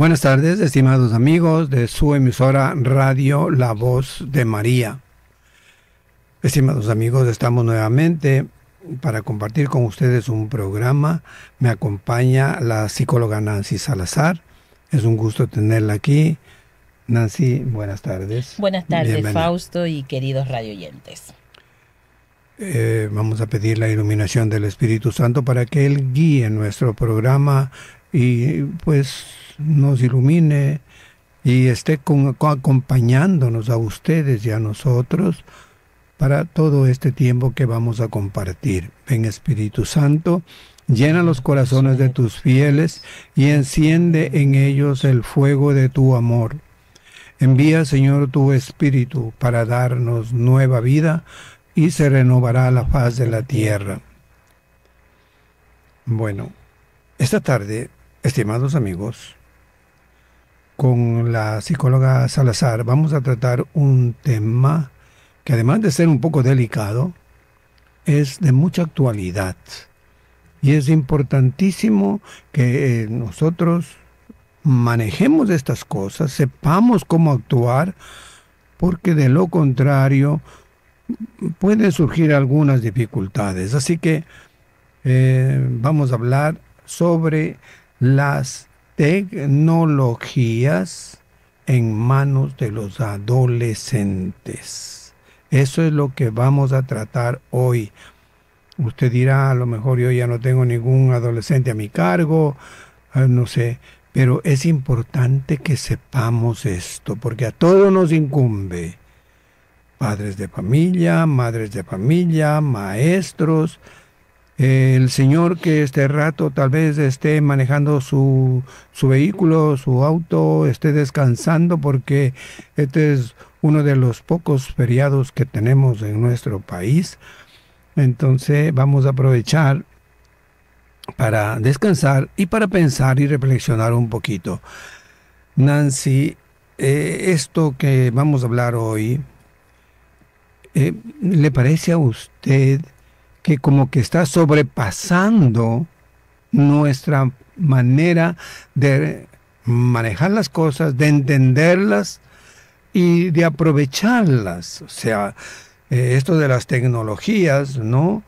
Buenas tardes, estimados amigos de su emisora Radio La Voz de María. Estimados amigos, estamos nuevamente para compartir con ustedes un programa. Me acompaña la psicóloga Nancy Salazar. Es un gusto tenerla aquí. Nancy, buenas tardes. Buenas tardes, Fausto y queridos radioyentes. oyentes. Eh, vamos a pedir la iluminación del Espíritu Santo para que Él guíe nuestro programa y pues nos ilumine y esté acompañándonos a ustedes y a nosotros para todo este tiempo que vamos a compartir. Ven Espíritu Santo, llena los corazones de tus fieles y enciende en ellos el fuego de tu amor. Envía, Señor, tu Espíritu para darnos nueva vida y se renovará la faz de la tierra. Bueno, esta tarde, estimados amigos, con la psicóloga Salazar vamos a tratar un tema que además de ser un poco delicado, es de mucha actualidad. Y es importantísimo que eh, nosotros manejemos estas cosas, sepamos cómo actuar, porque de lo contrario pueden surgir algunas dificultades. Así que eh, vamos a hablar sobre las tecnologías en manos de los adolescentes. Eso es lo que vamos a tratar hoy. Usted dirá, a lo mejor yo ya no tengo ningún adolescente a mi cargo, eh, no sé, pero es importante que sepamos esto, porque a todos nos incumbe. Padres de familia, madres de familia, maestros, el señor que este rato tal vez esté manejando su, vehículo, su auto, esté descansando porque este es uno de los pocos feriados que tenemos en nuestro país. Entonces vamos a aprovechar para descansar y para pensar y reflexionar un poquito. Nancy, eh, esto que vamos a hablar hoy, eh, ¿le parece a usted que como que está sobrepasando nuestra manera de manejar las cosas, de entenderlas y de aprovecharlas. O sea, eh, esto de las tecnologías, ¿no?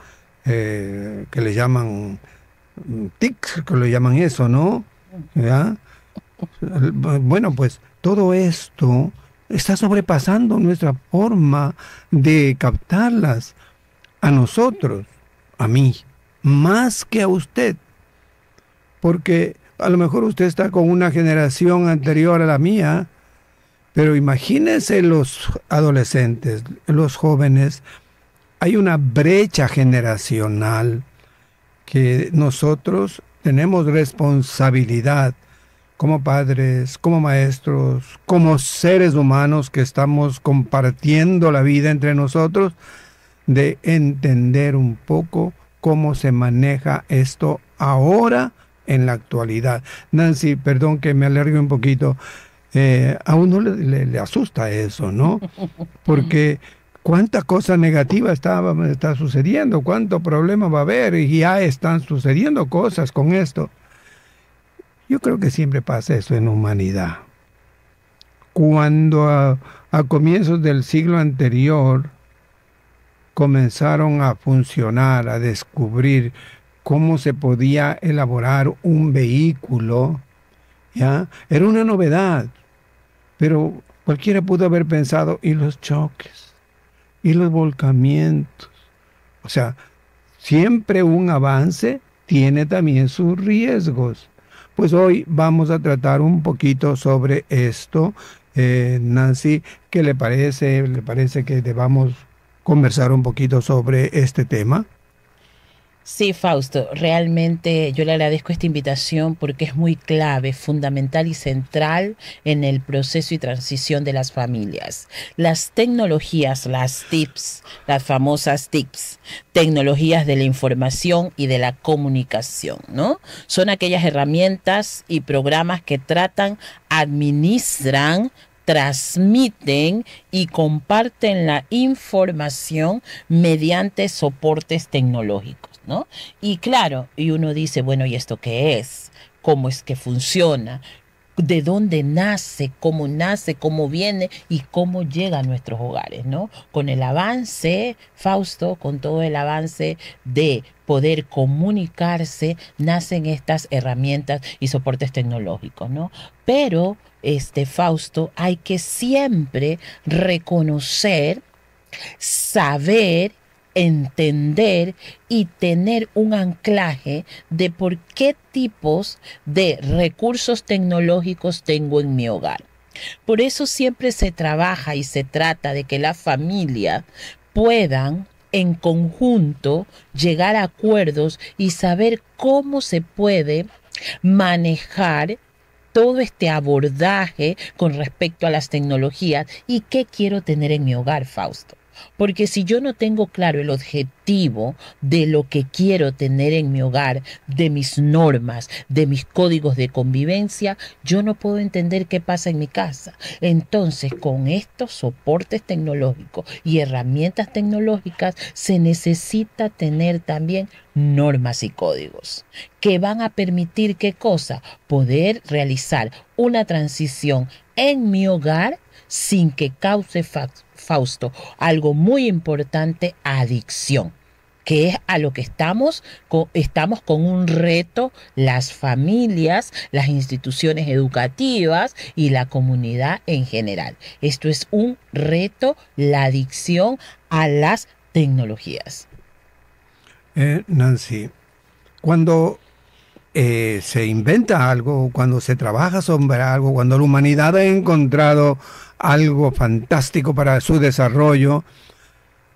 Eh, que le llaman mm, TIC, que le llaman eso, ¿no? Bueno, pues todo esto está sobrepasando nuestra forma de captarlas, a nosotros, a mí, más que a usted. Porque a lo mejor usted está con una generación anterior a la mía, pero imagínense los adolescentes, los jóvenes, hay una brecha generacional que nosotros tenemos responsabilidad como padres, como maestros, como seres humanos que estamos compartiendo la vida entre nosotros, de entender un poco cómo se maneja esto ahora en la actualidad. Nancy, perdón que me alargue un poquito. Eh, a uno le, asusta eso, ¿no? Porque cuántas cosas negativas está, está sucediendo, cuántos problemas va a haber y ya están sucediendo cosas con esto. Yo creo que siempre pasa eso en humanidad. Cuando a comienzos del siglo anterior, comenzaron a funcionar, a descubrir cómo se podía elaborar un vehículo. ¿ya? Era una novedad, pero cualquiera pudo haber pensado, y los choques, y los volcamientos. O sea, siempre un avance tiene también sus riesgos. Pues hoy vamos a tratar un poquito sobre esto. Eh, Nancy, ¿qué le parece? ¿Le parece que debamos conversar un poquito sobre este tema. Sí, Fausto, realmente yo le agradezco esta invitación porque es muy clave, fundamental y central en el proceso y transición de las familias. Las tecnologías, las TIPS, las famosas TIPS, tecnologías de la información y de la comunicación, ¿no? Son aquellas herramientas y programas que tratan, administran, transmiten y comparten la información mediante soportes tecnológicos, ¿no? Y claro, y uno dice, bueno, ¿y esto qué es? ¿Cómo es que funciona? de dónde nace, cómo nace, cómo viene y cómo llega a nuestros hogares, ¿no? Con el avance, Fausto, con todo el avance de poder comunicarse, nacen estas herramientas y soportes tecnológicos, ¿no? Pero, este Fausto, hay que siempre reconocer, saber entender y tener un anclaje de por qué tipos de recursos tecnológicos tengo en mi hogar. Por eso siempre se trabaja y se trata de que la familia puedan en conjunto llegar a acuerdos y saber cómo se puede manejar todo este abordaje con respecto a las tecnologías y qué quiero tener en mi hogar, Fausto. Porque si yo no tengo claro el objetivo de lo que quiero tener en mi hogar, de mis normas, de mis códigos de convivencia, yo no puedo entender qué pasa en mi casa. Entonces, con estos soportes tecnológicos y herramientas tecnológicas, se necesita tener también normas y códigos que van a permitir qué cosa? Poder realizar una transición en mi hogar sin que cause factores Fausto, algo muy importante, adicción que es a lo que estamos, estamos con un reto las familias, las instituciones educativas y la comunidad en general. Esto es un reto, la adicción a las tecnologías. Eh, Nancy, cuando eh, se inventa algo, cuando se trabaja sobre algo, cuando la humanidad ha encontrado algo fantástico para su desarrollo.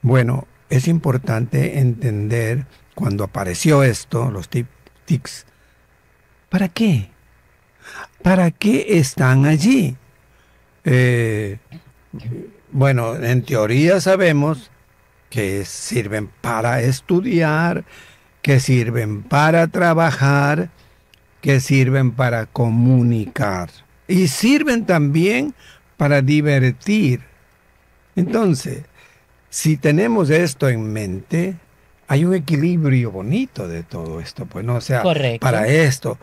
Bueno, es importante entender cuando apareció esto, los tics, ¿para qué? ¿Para qué están allí? Eh, bueno, en teoría sabemos que sirven para estudiar, que sirven para trabajar, que sirven para comunicar y sirven también para divertir. Entonces, si tenemos esto en mente, hay un equilibrio bonito de todo esto, pues no, sea, para esto.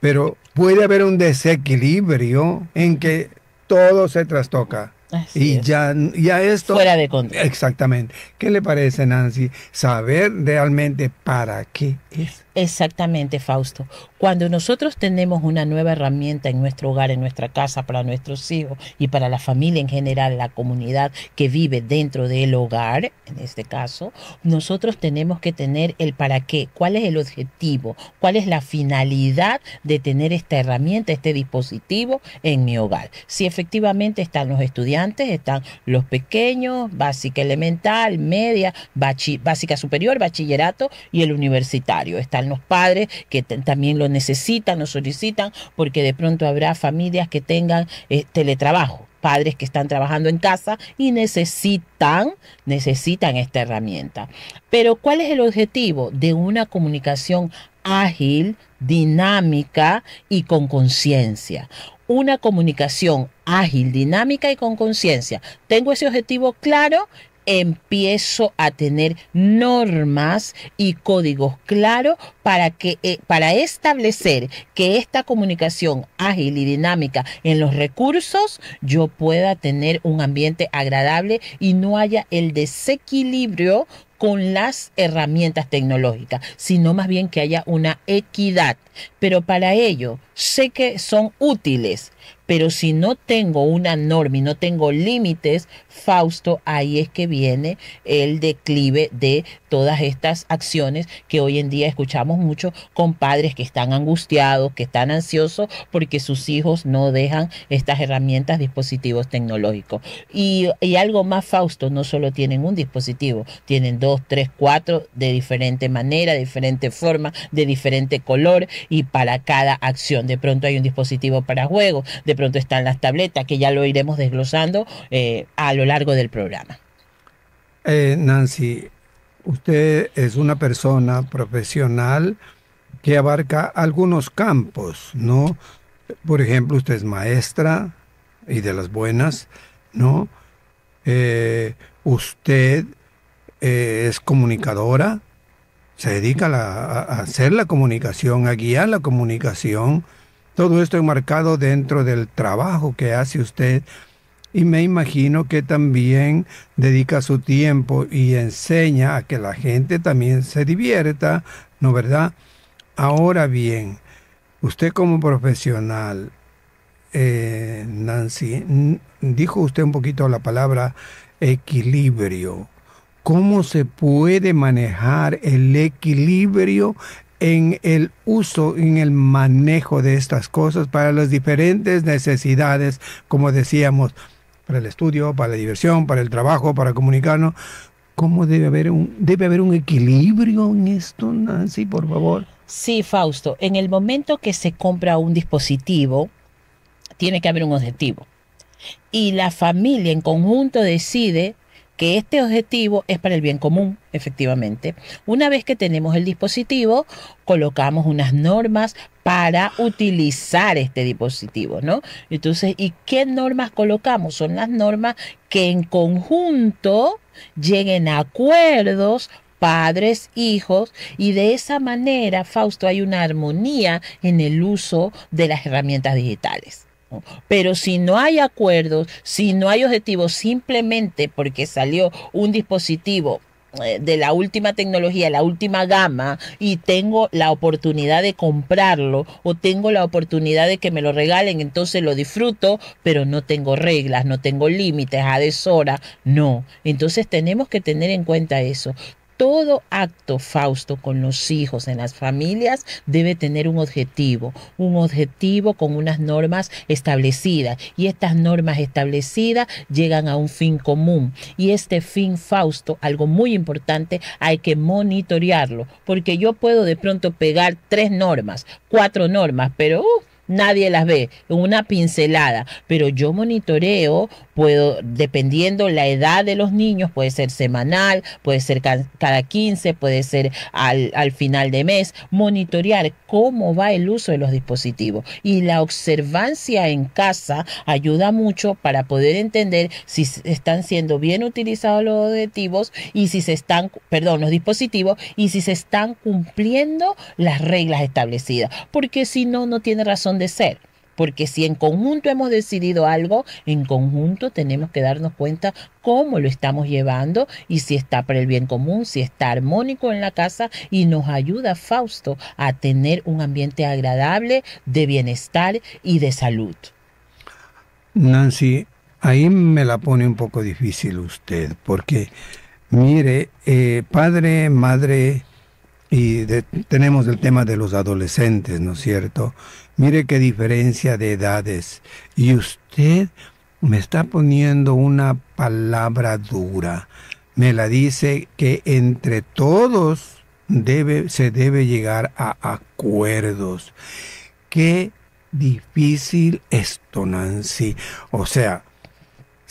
Pero puede haber un desequilibrio en que todo se trastoca. y ya, ya esto... Fuera de control. Exactamente. ¿Qué le parece, Nancy? Saber realmente para qué es. Exactamente, Fausto. Cuando nosotros tenemos una nueva herramienta en nuestro hogar, en nuestra casa, para nuestros hijos y para la familia en general, la comunidad que vive dentro del hogar, en este caso, nosotros tenemos que tener el para qué, cuál es el objetivo, cuál es la finalidad de tener esta herramienta, este dispositivo en mi hogar. Si efectivamente están los estudiantes, están los pequeños, básica elemental, media, básica superior, bachillerato y el universitario los padres que también lo necesitan, lo solicitan, porque de pronto habrá familias que tengan eh, teletrabajo padres que están trabajando en casa y necesitan, necesitan esta herramienta. Pero ¿cuál es el objetivo de una comunicación ágil, dinámica y con conciencia? Una comunicación ágil, dinámica y con conciencia. Tengo ese objetivo claro empiezo a tener normas y códigos claros para que eh, para establecer que esta comunicación ágil y dinámica en los recursos yo pueda tener un ambiente agradable y no haya el desequilibrio con las herramientas tecnológicas, sino más bien que haya una equidad. Pero para ello sé que son útiles pero si no tengo una norma y no tengo límites, Fausto, ahí es que viene el declive de todas estas acciones que hoy en día escuchamos mucho con padres que están angustiados, que están ansiosos porque sus hijos no dejan estas herramientas, dispositivos tecnológicos. Y, algo más, Fausto, no solo tienen un dispositivo, tienen dos, tres, cuatro de diferente manera, de diferente forma, de diferente color y para cada acción. De pronto hay un dispositivo para juego, de pronto pronto están las tabletas, que ya lo iremos desglosando eh, a lo largo del programa. Eh, Nancy, usted es una persona profesional que abarca algunos campos, ¿no? Por ejemplo, usted es maestra y de las buenas, ¿no? Eh, usted es comunicadora, se dedica a, hacer la comunicación, a guiar la comunicación. Todo esto marcado dentro del trabajo que hace usted y me imagino que también dedica su tiempo y enseña a que la gente también se divierta, ¿no verdad? Ahora bien, usted como profesional, eh, Nancy, dijo usted un poquito la palabra equilibrio. ¿Cómo se puede manejar el equilibrio en el uso, en el manejo de estas cosas para las diferentes necesidades, como decíamos, para el estudio, para la diversión, para el trabajo, para comunicarnos. ¿Cómo debe haber un, debe haber un equilibrio en esto, Nancy, por favor? Sí, Fausto, en el momento que se compra un dispositivo, tiene que haber un objetivo. Y la familia en conjunto decide que este objetivo es para el bien común, efectivamente. Una vez que tenemos el dispositivo, colocamos unas normas para utilizar este dispositivo, ¿no? Entonces, ¿y qué normas colocamos? Son las normas que en conjunto lleguen a acuerdos padres, hijos, y de esa manera, Fausto, hay una armonía en el uso de las herramientas digitales. Pero si no hay acuerdos, si no hay objetivos, simplemente porque salió un dispositivo eh, de la última tecnología, la última gama, y tengo la oportunidad de comprarlo o tengo la oportunidad de que me lo regalen, entonces lo disfruto, pero no tengo reglas, no tengo límites a deshora, no. Entonces tenemos que tener en cuenta eso todo acto, Fausto, con los hijos, en las familias, debe tener un objetivo, un objetivo con unas normas establecidas. Y estas normas establecidas llegan a un fin común. Y este fin, Fausto, algo muy importante, hay que monitorearlo, porque yo puedo de pronto pegar tres normas, cuatro normas, pero... Uh, nadie las ve, una pincelada, pero yo monitoreo puedo, dependiendo la edad de los niños, puede ser semanal, puede ser cada 15, puede ser al, al final de mes, monitorear cómo va el uso de los dispositivos. Y la observancia en casa ayuda mucho para poder entender si están siendo bien utilizados los y si se están, perdón, los dispositivos y si se están cumpliendo las reglas establecidas. Porque si no, no tiene razón de ser. Porque si en conjunto hemos decidido algo, en conjunto tenemos que darnos cuenta cómo lo estamos llevando y si está para el bien común, si está armónico en la casa y nos ayuda Fausto a tener un ambiente agradable de bienestar y de salud. Nancy, ahí me la pone un poco difícil usted, porque mire, eh, padre, madre, y tenemos el tema de los adolescentes, ¿no es cierto? Mire qué diferencia de edades. Y usted me está poniendo una palabra dura. Me la dice que entre todos debe, se debe llegar a acuerdos. Qué difícil esto, Nancy. O sea,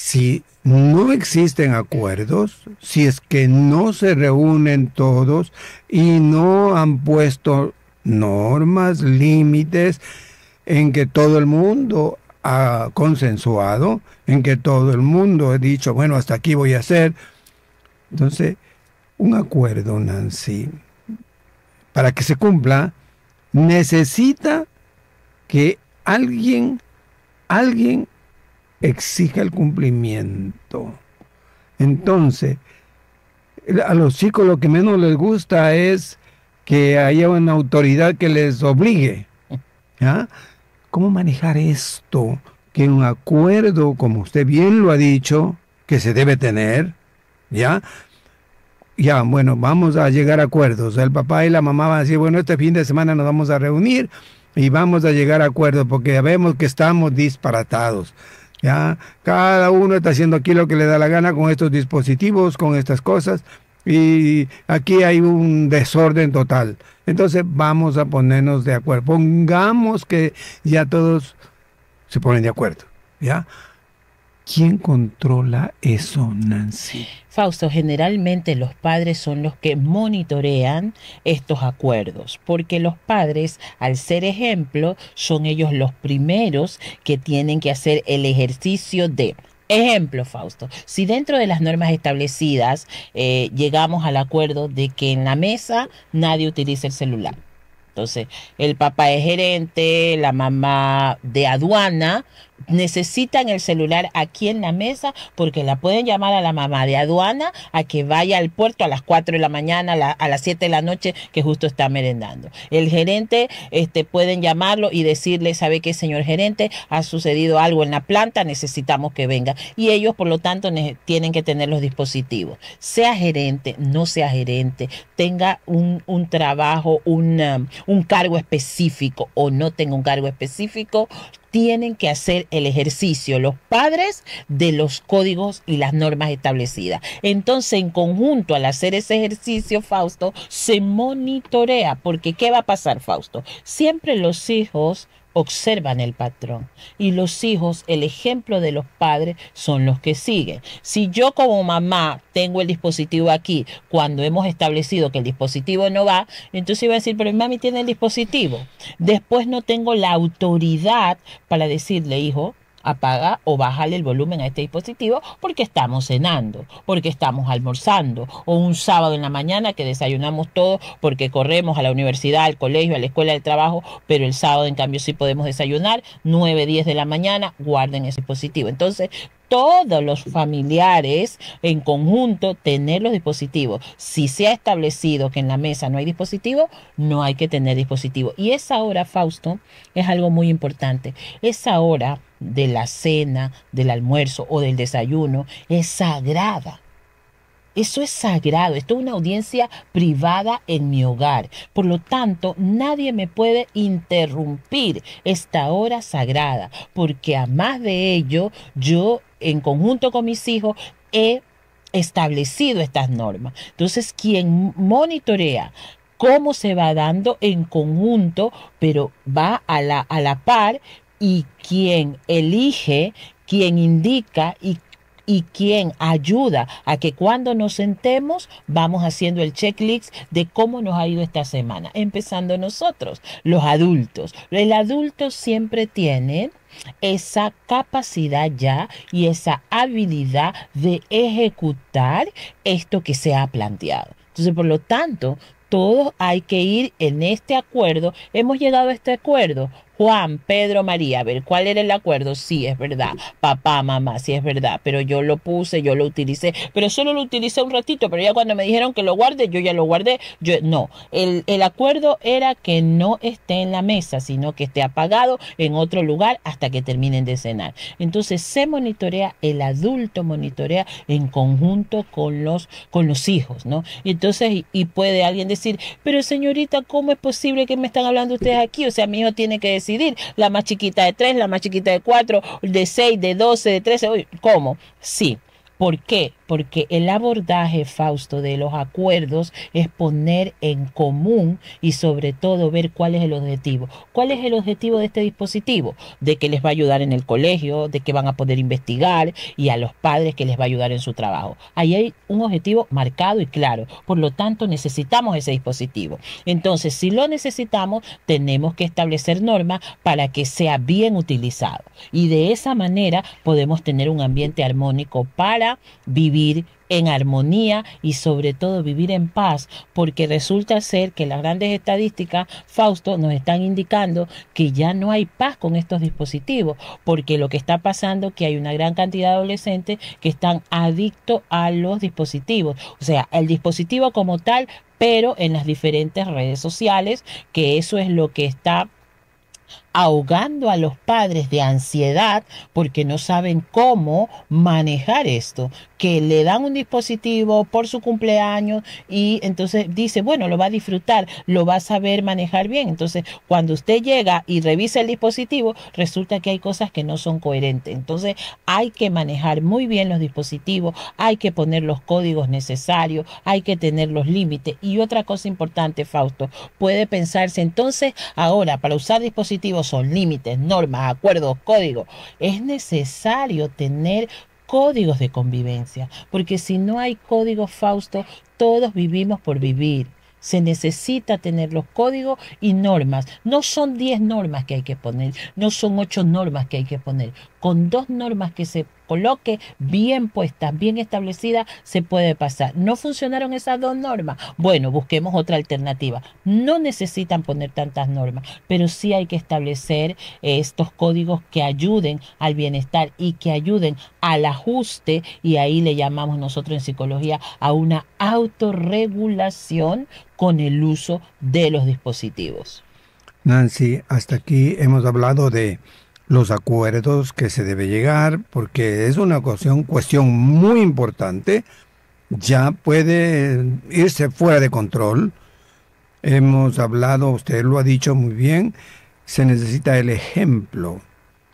si no existen acuerdos, si es que no se reúnen todos y no han puesto normas, límites, en que todo el mundo ha consensuado, en que todo el mundo ha dicho, bueno, hasta aquí voy a hacer. Entonces, un acuerdo, Nancy, para que se cumpla, necesita que alguien, alguien exige el cumplimiento. Entonces, a los chicos lo que menos les gusta es que haya una autoridad que les obligue. ...¿ya?... ¿Cómo manejar esto? Que un acuerdo, como usted bien lo ha dicho, que se debe tener, ¿ya? Ya, bueno, vamos a llegar a acuerdos. El papá y la mamá van a decir, bueno, este fin de semana nos vamos a reunir y vamos a llegar a acuerdos porque vemos que estamos disparatados. ¿ya? Cada uno está haciendo aquí lo que le da la gana con estos dispositivos, con estas cosas, y aquí hay un desorden total. Entonces vamos a ponernos de acuerdo. Pongamos que ya todos se ponen de acuerdo, ¿ya? ¿Quién controla eso, Nancy? Fausto, generalmente los padres son los que monitorean estos acuerdos, porque los padres, al ser ejemplo, son ellos los primeros que tienen que hacer el ejercicio de Ejemplo, Fausto, si dentro de las normas establecidas eh, llegamos al acuerdo de que en la mesa nadie utiliza el celular. Entonces, el papá es gerente, la mamá de aduana, necesitan el celular aquí en la mesa porque la pueden llamar a la mamá de aduana a que vaya al puerto a las 4 de la mañana, a, las 7 de la noche que justo está merendando. El gerente este, pueden llamarlo y decirle, ¿sabe qué, señor gerente? Ha sucedido algo en la planta, necesitamos que venga. Y ellos, por lo tanto, tienen que tener los dispositivos. Sea gerente, no sea gerente, tenga un, trabajo, un, un cargo específico o no tenga un cargo específico, tienen que hacer el ejercicio los padres de los códigos y las normas establecidas. Entonces, en conjunto al hacer ese ejercicio, Fausto, se monitorea, porque ¿qué va a pasar, Fausto? Siempre los hijos observan el patrón y los hijos, el ejemplo de los padres, son los que siguen. Si yo como mamá tengo el dispositivo aquí, cuando hemos establecido que el dispositivo no va, entonces iba a decir, pero mi mami tiene el dispositivo. Después no tengo la autoridad para decirle, hijo, apaga o bájale el volumen a este dispositivo porque estamos cenando, porque estamos almorzando, o un sábado en la mañana que desayunamos todos porque corremos a la universidad, al colegio, a la escuela, de trabajo, pero el sábado en cambio sí podemos desayunar, 9, 10 de la mañana, guarden ese dispositivo. Entonces, todos los familiares en conjunto tener los dispositivos. Si se ha establecido que en la mesa no hay dispositivo, no hay que tener dispositivo. Y esa hora, Fausto, es algo muy importante. Esa hora de la cena, del almuerzo o del desayuno es sagrada. Eso es sagrado, esto es una audiencia privada en mi hogar. Por lo tanto, nadie me puede interrumpir esta hora sagrada, porque a más de ello, yo en conjunto con mis hijos he establecido estas normas. Entonces, quien monitorea cómo se va dando en conjunto, pero va a la, a la par y quien elige, quien indica y y quien ayuda a que cuando nos sentemos vamos haciendo el checklist de cómo nos ha ido esta semana, empezando nosotros, los adultos. El adulto siempre tiene esa capacidad ya y esa habilidad de ejecutar esto que se ha planteado. Entonces, por lo tanto, todos hay que ir en este acuerdo. Hemos llegado a este acuerdo. Juan, Pedro, María, a ver, ¿cuál era el acuerdo? Sí, es verdad, papá, mamá, sí es verdad, pero yo lo puse, yo lo utilicé, pero solo lo utilicé un ratito, pero ya cuando me dijeron que lo guarde, yo ya lo guardé, yo no, el, el acuerdo era que no esté en la mesa, sino que esté apagado en otro lugar hasta que terminen de cenar. Entonces se monitorea, el adulto monitorea en conjunto con los, con los hijos, ¿no? Entonces, y, y puede alguien decir, pero señorita, ¿cómo es posible que me están hablando ustedes aquí? O sea, mi hijo tiene que decir, la más chiquita de 3, la más chiquita de 4, de 6, de 12, de 13. ¿Cómo? Sí. ¿Por qué? porque el abordaje, Fausto, de los acuerdos es poner en común y sobre todo ver cuál es el objetivo. ¿Cuál es el objetivo de este dispositivo? De que les va a ayudar en el colegio, de que van a poder investigar y a los padres que les va a ayudar en su trabajo. Ahí hay un objetivo marcado y claro. Por lo tanto, necesitamos ese dispositivo. Entonces, si lo necesitamos, tenemos que establecer normas para que sea bien utilizado. Y de esa manera podemos tener un ambiente armónico para vivir en armonía y sobre todo vivir en paz, porque resulta ser que las grandes estadísticas, Fausto, nos están indicando que ya no hay paz con estos dispositivos, porque lo que está pasando es que hay una gran cantidad de adolescentes que están adictos a los dispositivos, o sea, el dispositivo como tal, pero en las diferentes redes sociales, que eso es lo que está ahogando a los padres de ansiedad porque no saben cómo manejar esto, que le dan un dispositivo por su cumpleaños y entonces dice, bueno, lo va a disfrutar, lo va a saber manejar bien. Entonces, cuando usted llega y revisa el dispositivo, resulta que hay cosas que no son coherentes. Entonces, hay que manejar muy bien los dispositivos, hay que poner los códigos necesarios, hay que tener los límites. Y otra cosa importante, Fausto, puede pensarse entonces ahora para usar dispositivos son límites, normas, acuerdos, códigos. Es necesario tener códigos de convivencia, porque si no hay código Fausto, todos vivimos por vivir. Se necesita tener los códigos y normas. No son 10 normas que hay que poner, no son 8 normas que hay que poner. Con dos normas que se coloque bien puesta, bien establecida, se puede pasar. ¿No funcionaron esas dos normas? Bueno, busquemos otra alternativa. No necesitan poner tantas normas, pero sí hay que establecer eh, estos códigos que ayuden al bienestar y que ayuden al ajuste, y ahí le llamamos nosotros en psicología a una autorregulación con el uso de los dispositivos. Nancy, hasta aquí hemos hablado de los acuerdos que se debe llegar, porque es una cuestión, muy importante, ya puede irse fuera de control. Hemos hablado, usted lo ha dicho muy bien, se necesita el ejemplo.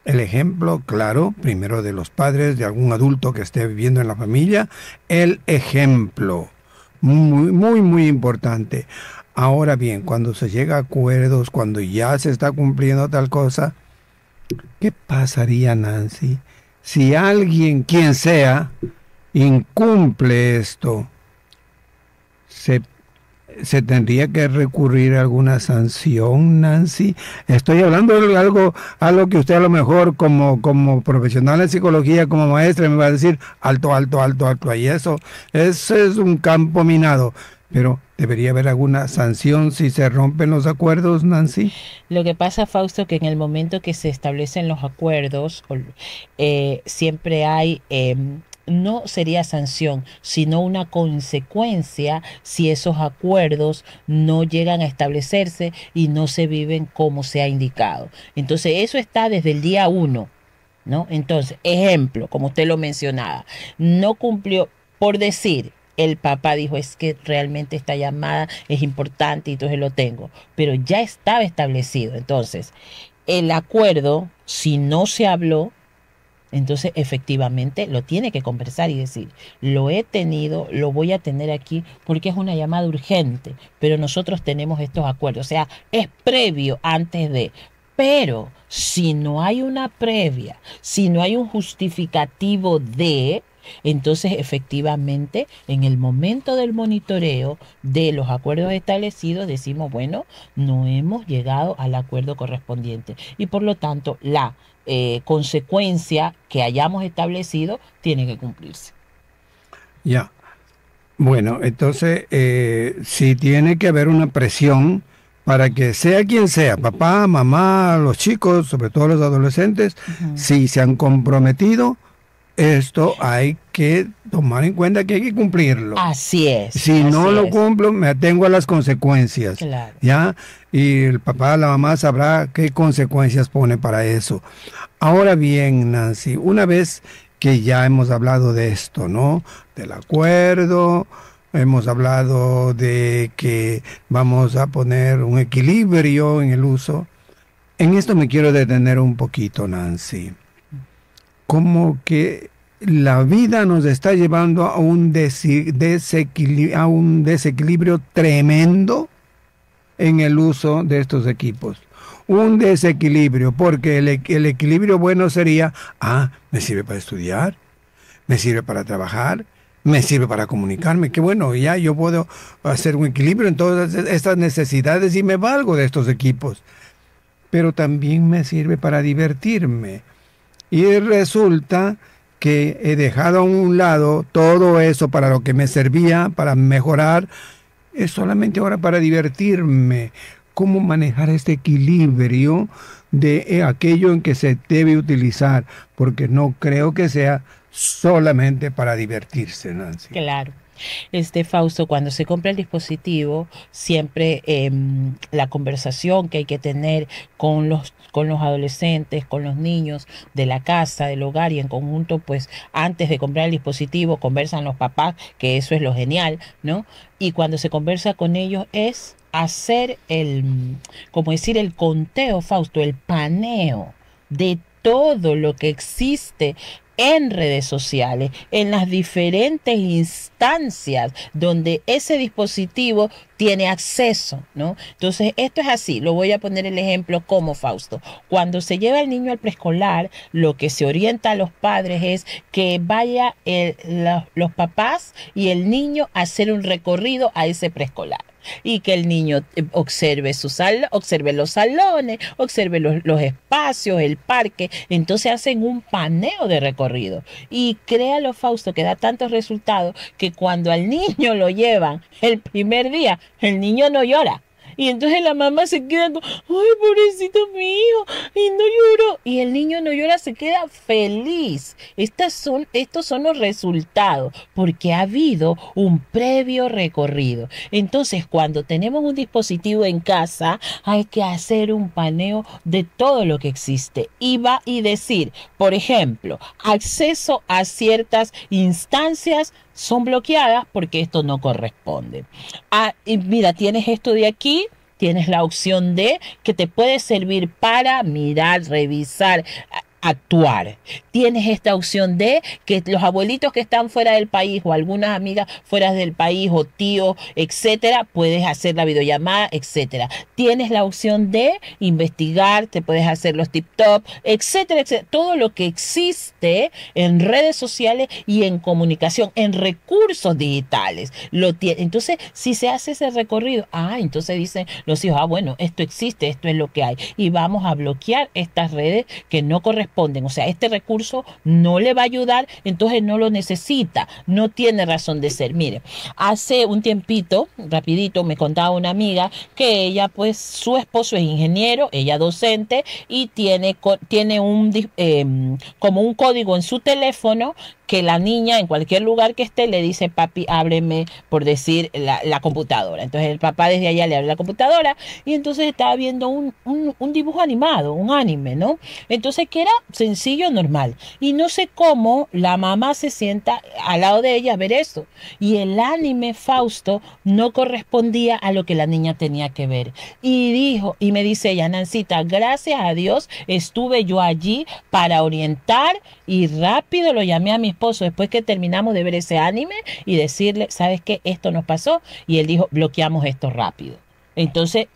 El ejemplo, claro, primero de los padres, de algún adulto que esté viviendo en la familia, el ejemplo. Muy, muy, muy importante. Ahora bien, cuando se llega a acuerdos, cuando ya se está cumpliendo tal cosa, ¿Qué pasaría, Nancy, si alguien, quien sea, incumple esto? ¿Se, tendría que recurrir a alguna sanción, Nancy? Estoy hablando de algo, algo que usted a lo mejor como, como profesional en psicología, como maestra, me va a decir, alto, alto, alto, alto. Y eso, eso es un campo minado. Pero ¿Debería haber alguna sanción si se rompen los acuerdos, Nancy? Lo que pasa, Fausto, que en el momento que se establecen los acuerdos, eh, siempre hay... Em, no sería sanción, sino una consecuencia si esos acuerdos no llegan a establecerse y no se viven como se ha indicado. Entonces, eso está desde el día uno, ¿no? Entonces, ejemplo, como usted lo mencionaba, no cumplió, por decir, el papá dijo, es que realmente esta llamada es importante y entonces lo tengo. Pero ya estaba establecido. Entonces, el acuerdo, si no se habló, entonces efectivamente lo tiene que conversar y decir, lo he tenido, lo voy a tener aquí porque es una llamada urgente, pero nosotros tenemos estos acuerdos, o sea, es previo antes de, pero si no hay una previa, si no hay un justificativo de, entonces, efectivamente, en el momento del monitoreo de los acuerdos establecidos, decimos, bueno, no hemos llegado al acuerdo correspondiente. Y por lo tanto, la eh, consecuencia que hayamos establecido tiene que cumplirse. Ya. Bueno, entonces, eh, si tiene que haber una presión para que sea quien sea, papá, mamá, los chicos, sobre todo los adolescentes, si se han comprometido, esto hay que tomar en cuenta que hay que cumplirlo. Así es. Si no lo cumplo, me atengo a las consecuencias. ¿Ya? Y el papá, la mamá sabrá qué consecuencias pone para eso. Ahora bien, Nancy, una vez que ya hemos hablado de esto, ¿no? Del acuerdo, hemos hablado de que vamos a poner un equilibrio en el uso. En esto me quiero detener un poquito, Nancy como que la vida nos está llevando a un, desequilibrio, a un desequilibrio tremendo en el uso de estos equipos. Un desequilibrio, porque el, el equilibrio bueno sería, ah, me sirve para estudiar, me sirve para trabajar, me sirve para comunicarme, qué bueno, ya yo puedo hacer un equilibrio en todas estas necesidades y me valgo de estos equipos. Pero también me sirve para divertirme y resulta que he dejado a un lado todo eso para lo que me servía, para mejorar, es solamente ahora para divertirme. ¿Cómo manejar este equilibrio de eh, aquello en que se debe utilizar? Porque no creo que sea solamente para divertirse, Nancy. Claro. Este Fausto, cuando se compra el dispositivo, siempre em, la conversación que hay que tener con los con los adolescentes, con los niños de la casa, del hogar y en conjunto, pues antes de comprar el dispositivo conversan los papás, que eso es lo genial, ¿no? Y cuando se conversa con ellos es hacer el, como decir, el conteo, Fausto, el paneo de todo lo que existe en redes sociales, en las diferentes instancias donde ese dispositivo tiene acceso, ¿no? Entonces, esto es así, lo voy a poner el ejemplo como Fausto. Cuando se lleva el niño al preescolar, lo que se orienta a los padres es que vaya los papás y el niño a hacer un recorrido a ese preescolar y que el niño eh, observe, su sal, observe los salones, observe los, los espacios, el parque. Entonces hacen un paneo de recorrido y créalo, Fausto, que da tantos resultados que cuando al niño lo llevan el primer día, el niño no llora. Y entonces la mamá se queda, con, ay, pobrecito mío, y no lloro. Y el niño no llora, se queda feliz. Estas son, estos son los resultados, porque ha habido un previo recorrido. Entonces, cuando tenemos un dispositivo en casa, hay que hacer un paneo de todo lo que existe. Y va y decir, por ejemplo, acceso a ciertas instancias son bloqueadas porque esto no corresponde. Ah, y mira, tienes esto de aquí, tienes la opción de que te puede servir para mirar, revisar, actuar. Tienes esta opción de que los abuelitos que están fuera del país o algunas amigas fuera del país o tíos, etcétera, puedes hacer la videollamada, etcétera. Tienes la opción de investigar, te puedes hacer los tip top, etcétera, etcétera. Todo lo que existe en redes sociales y en comunicación, en recursos digitales. Lo tiene. Entonces, si se hace ese recorrido, ah, entonces dicen los hijos, ah, bueno, esto existe, esto es lo que hay. Y vamos a bloquear estas redes que no corresponden o sea, este recurso no le va a ayudar, entonces no lo necesita, no tiene razón de ser. Mire, hace un tiempito, rapidito, me contaba una amiga que ella, pues, su esposo es ingeniero, ella docente y tiene, tiene un, em, como un código en su teléfono que la niña en cualquier lugar que esté le dice, papi, ábreme, por decir, la, computadora. Entonces el papá desde allá le abre la computadora y entonces estaba viendo un, dibujo animado, un anime, ¿no? Entonces que era sencillo, normal. Y no sé cómo la mamá se sienta al lado de ella a ver eso. Y el anime Fausto no correspondía a lo que la niña tenía que ver. Y dijo, y me dice ella, Nancita, gracias a Dios estuve yo allí para orientar y rápido lo llamé a mis después que terminamos de ver ese anime y decirle, ¿sabes que Esto nos pasó. Y él dijo, bloqueamos esto rápido. Entonces,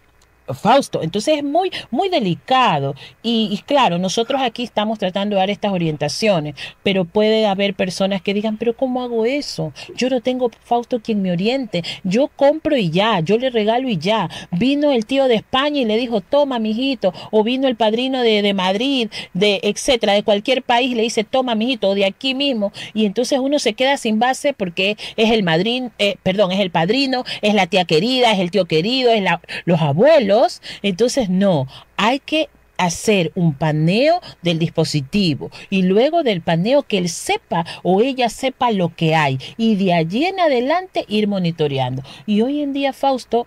Fausto. Entonces es muy, muy delicado. Y, claro, nosotros aquí estamos tratando de dar estas orientaciones, pero puede haber personas que digan, pero ¿cómo hago eso? Yo no tengo Fausto quien me oriente. Yo compro y ya, yo le regalo y ya. Vino el tío de España y le dijo, toma, mijito. O vino el padrino de, Madrid, de etcétera, de cualquier país, le dice, toma, mijito, o de aquí mismo. Y entonces uno se queda sin base porque es el eh, perdón, es el padrino, es la tía querida, es el tío querido, es los abuelos entonces no, hay que hacer un paneo del dispositivo y luego del paneo que él sepa o ella sepa lo que hay y de allí en adelante ir monitoreando. Y hoy en día, Fausto,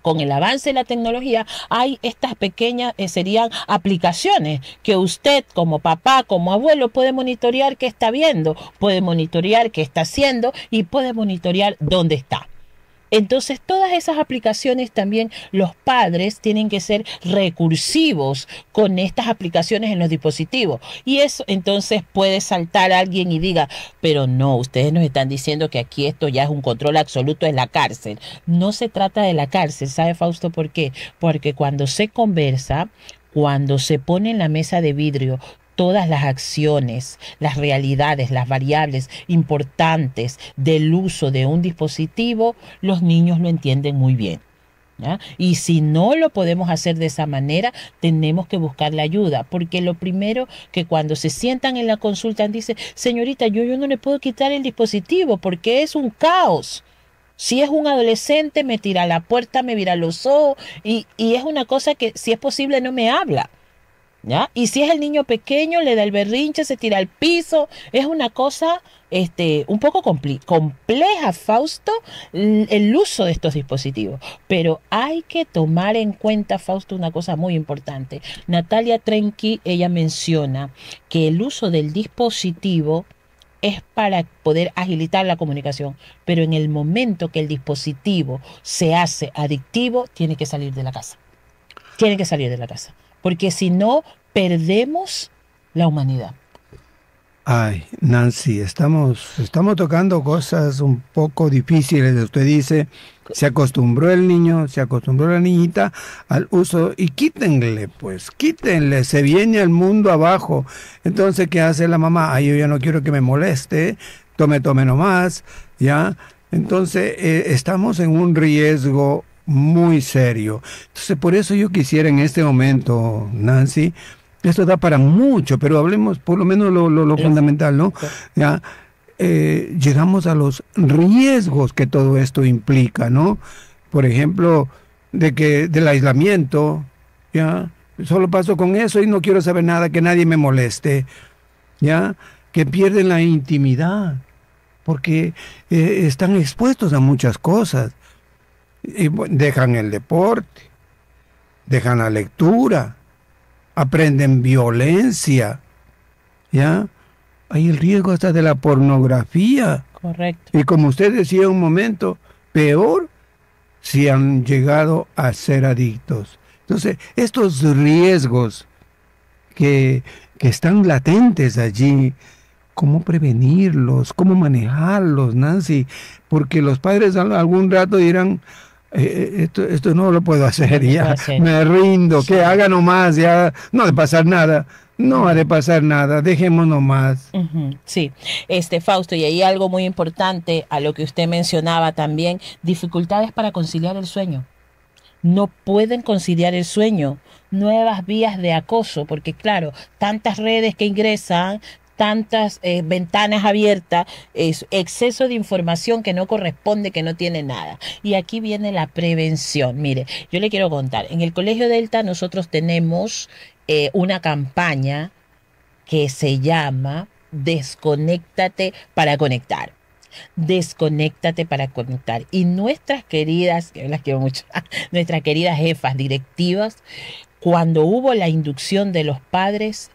con el avance de la tecnología, hay estas pequeñas, eh, serían aplicaciones que usted como papá, como abuelo, puede monitorear qué está viendo, puede monitorear qué está haciendo y puede monitorear dónde está. Entonces, todas esas aplicaciones también los padres tienen que ser recursivos con estas aplicaciones en los dispositivos. Y eso entonces puede saltar alguien y diga, pero no, ustedes nos están diciendo que aquí esto ya es un control absoluto en la cárcel. No se trata de la cárcel, ¿sabe Fausto por qué? Porque cuando se conversa, cuando se pone en la mesa de vidrio todas las acciones, las realidades, las variables importantes del uso de un dispositivo, los niños lo entienden muy bien. Y si no lo podemos hacer de esa manera, tenemos que buscar la ayuda, porque lo primero que cuando se sientan en la consulta dice, señorita, yo, yo no le puedo quitar el dispositivo porque es un caos. Si es un adolescente, me tira la puerta, me vira los ojos y es una cosa que si es posible no me habla. Y si es el niño pequeño, le da el berrinche, se tira al piso. Es una cosa este, un poco compleja, Fausto, el uso de estos dispositivos. Pero hay que tomar en cuenta, Fausto, una cosa muy importante. Natalia Trenki, ella menciona que el uso del dispositivo es para poder agilitar la comunicación, pero en el momento que el dispositivo se hace adictivo, tiene que salir de la casa. Tiene que salir de la casa porque si no, perdemos la humanidad. Ay, Nancy, estamos, estamos tocando cosas un poco difíciles. Usted dice, se acostumbró el niño, se acostumbró la niñita al uso y quítenle, pues, quítenle, se viene el mundo abajo. Entonces, ¿qué hace la mamá? Ay, yo ya no quiero que me moleste, tome, tome nomás, ¿ya? Entonces, eh, estamos en un riesgo muy serio. Entonces, por eso yo quisiera en este momento, Nancy, esto da para mucho, pero hablemos por lo menos lo, lo, fundamental, ¿no? Ya, eh, llegamos a los riesgos que todo esto implica, ¿no? Por ejemplo, de que del aislamiento, ¿ya? Solo paso con eso y no quiero saber nada, que nadie me moleste, ¿ya? Que pierden la intimidad, porque eh, están expuestos a muchas cosas dejan el deporte, dejan la lectura, aprenden violencia, ¿ya? Hay el riesgo hasta de la pornografía. Correcto. Y como usted decía un momento, peor si han llegado a ser adictos. Entonces, estos riesgos que, que están latentes allí, ¿cómo prevenirlos? ¿Cómo manejarlos, Nancy? Porque los padres algún rato dirán, eh, eh, esto, esto, no lo puedo hacer, ya me rindo, que haga nomás, ya no de pasar nada. No ha de pasar nada, dejémonos más. Sí, este Fausto, y ahí algo muy importante a lo que usted mencionaba también, dificultades para conciliar el sueño. No pueden conciliar el sueño nuevas vías de acoso, porque claro, tantas redes que ingresan, tantas eh, ventanas abiertas, es exceso de información que no corresponde, que no tiene nada. Y aquí viene la prevención. Mire, yo le quiero contar, en el Colegio Delta nosotros tenemos eh, una campaña que se llama Desconéctate para conectar. Desconéctate para conectar. Y nuestras queridas, que las quiero mucho, nuestras queridas jefas directivas, cuando hubo la inducción de los padres,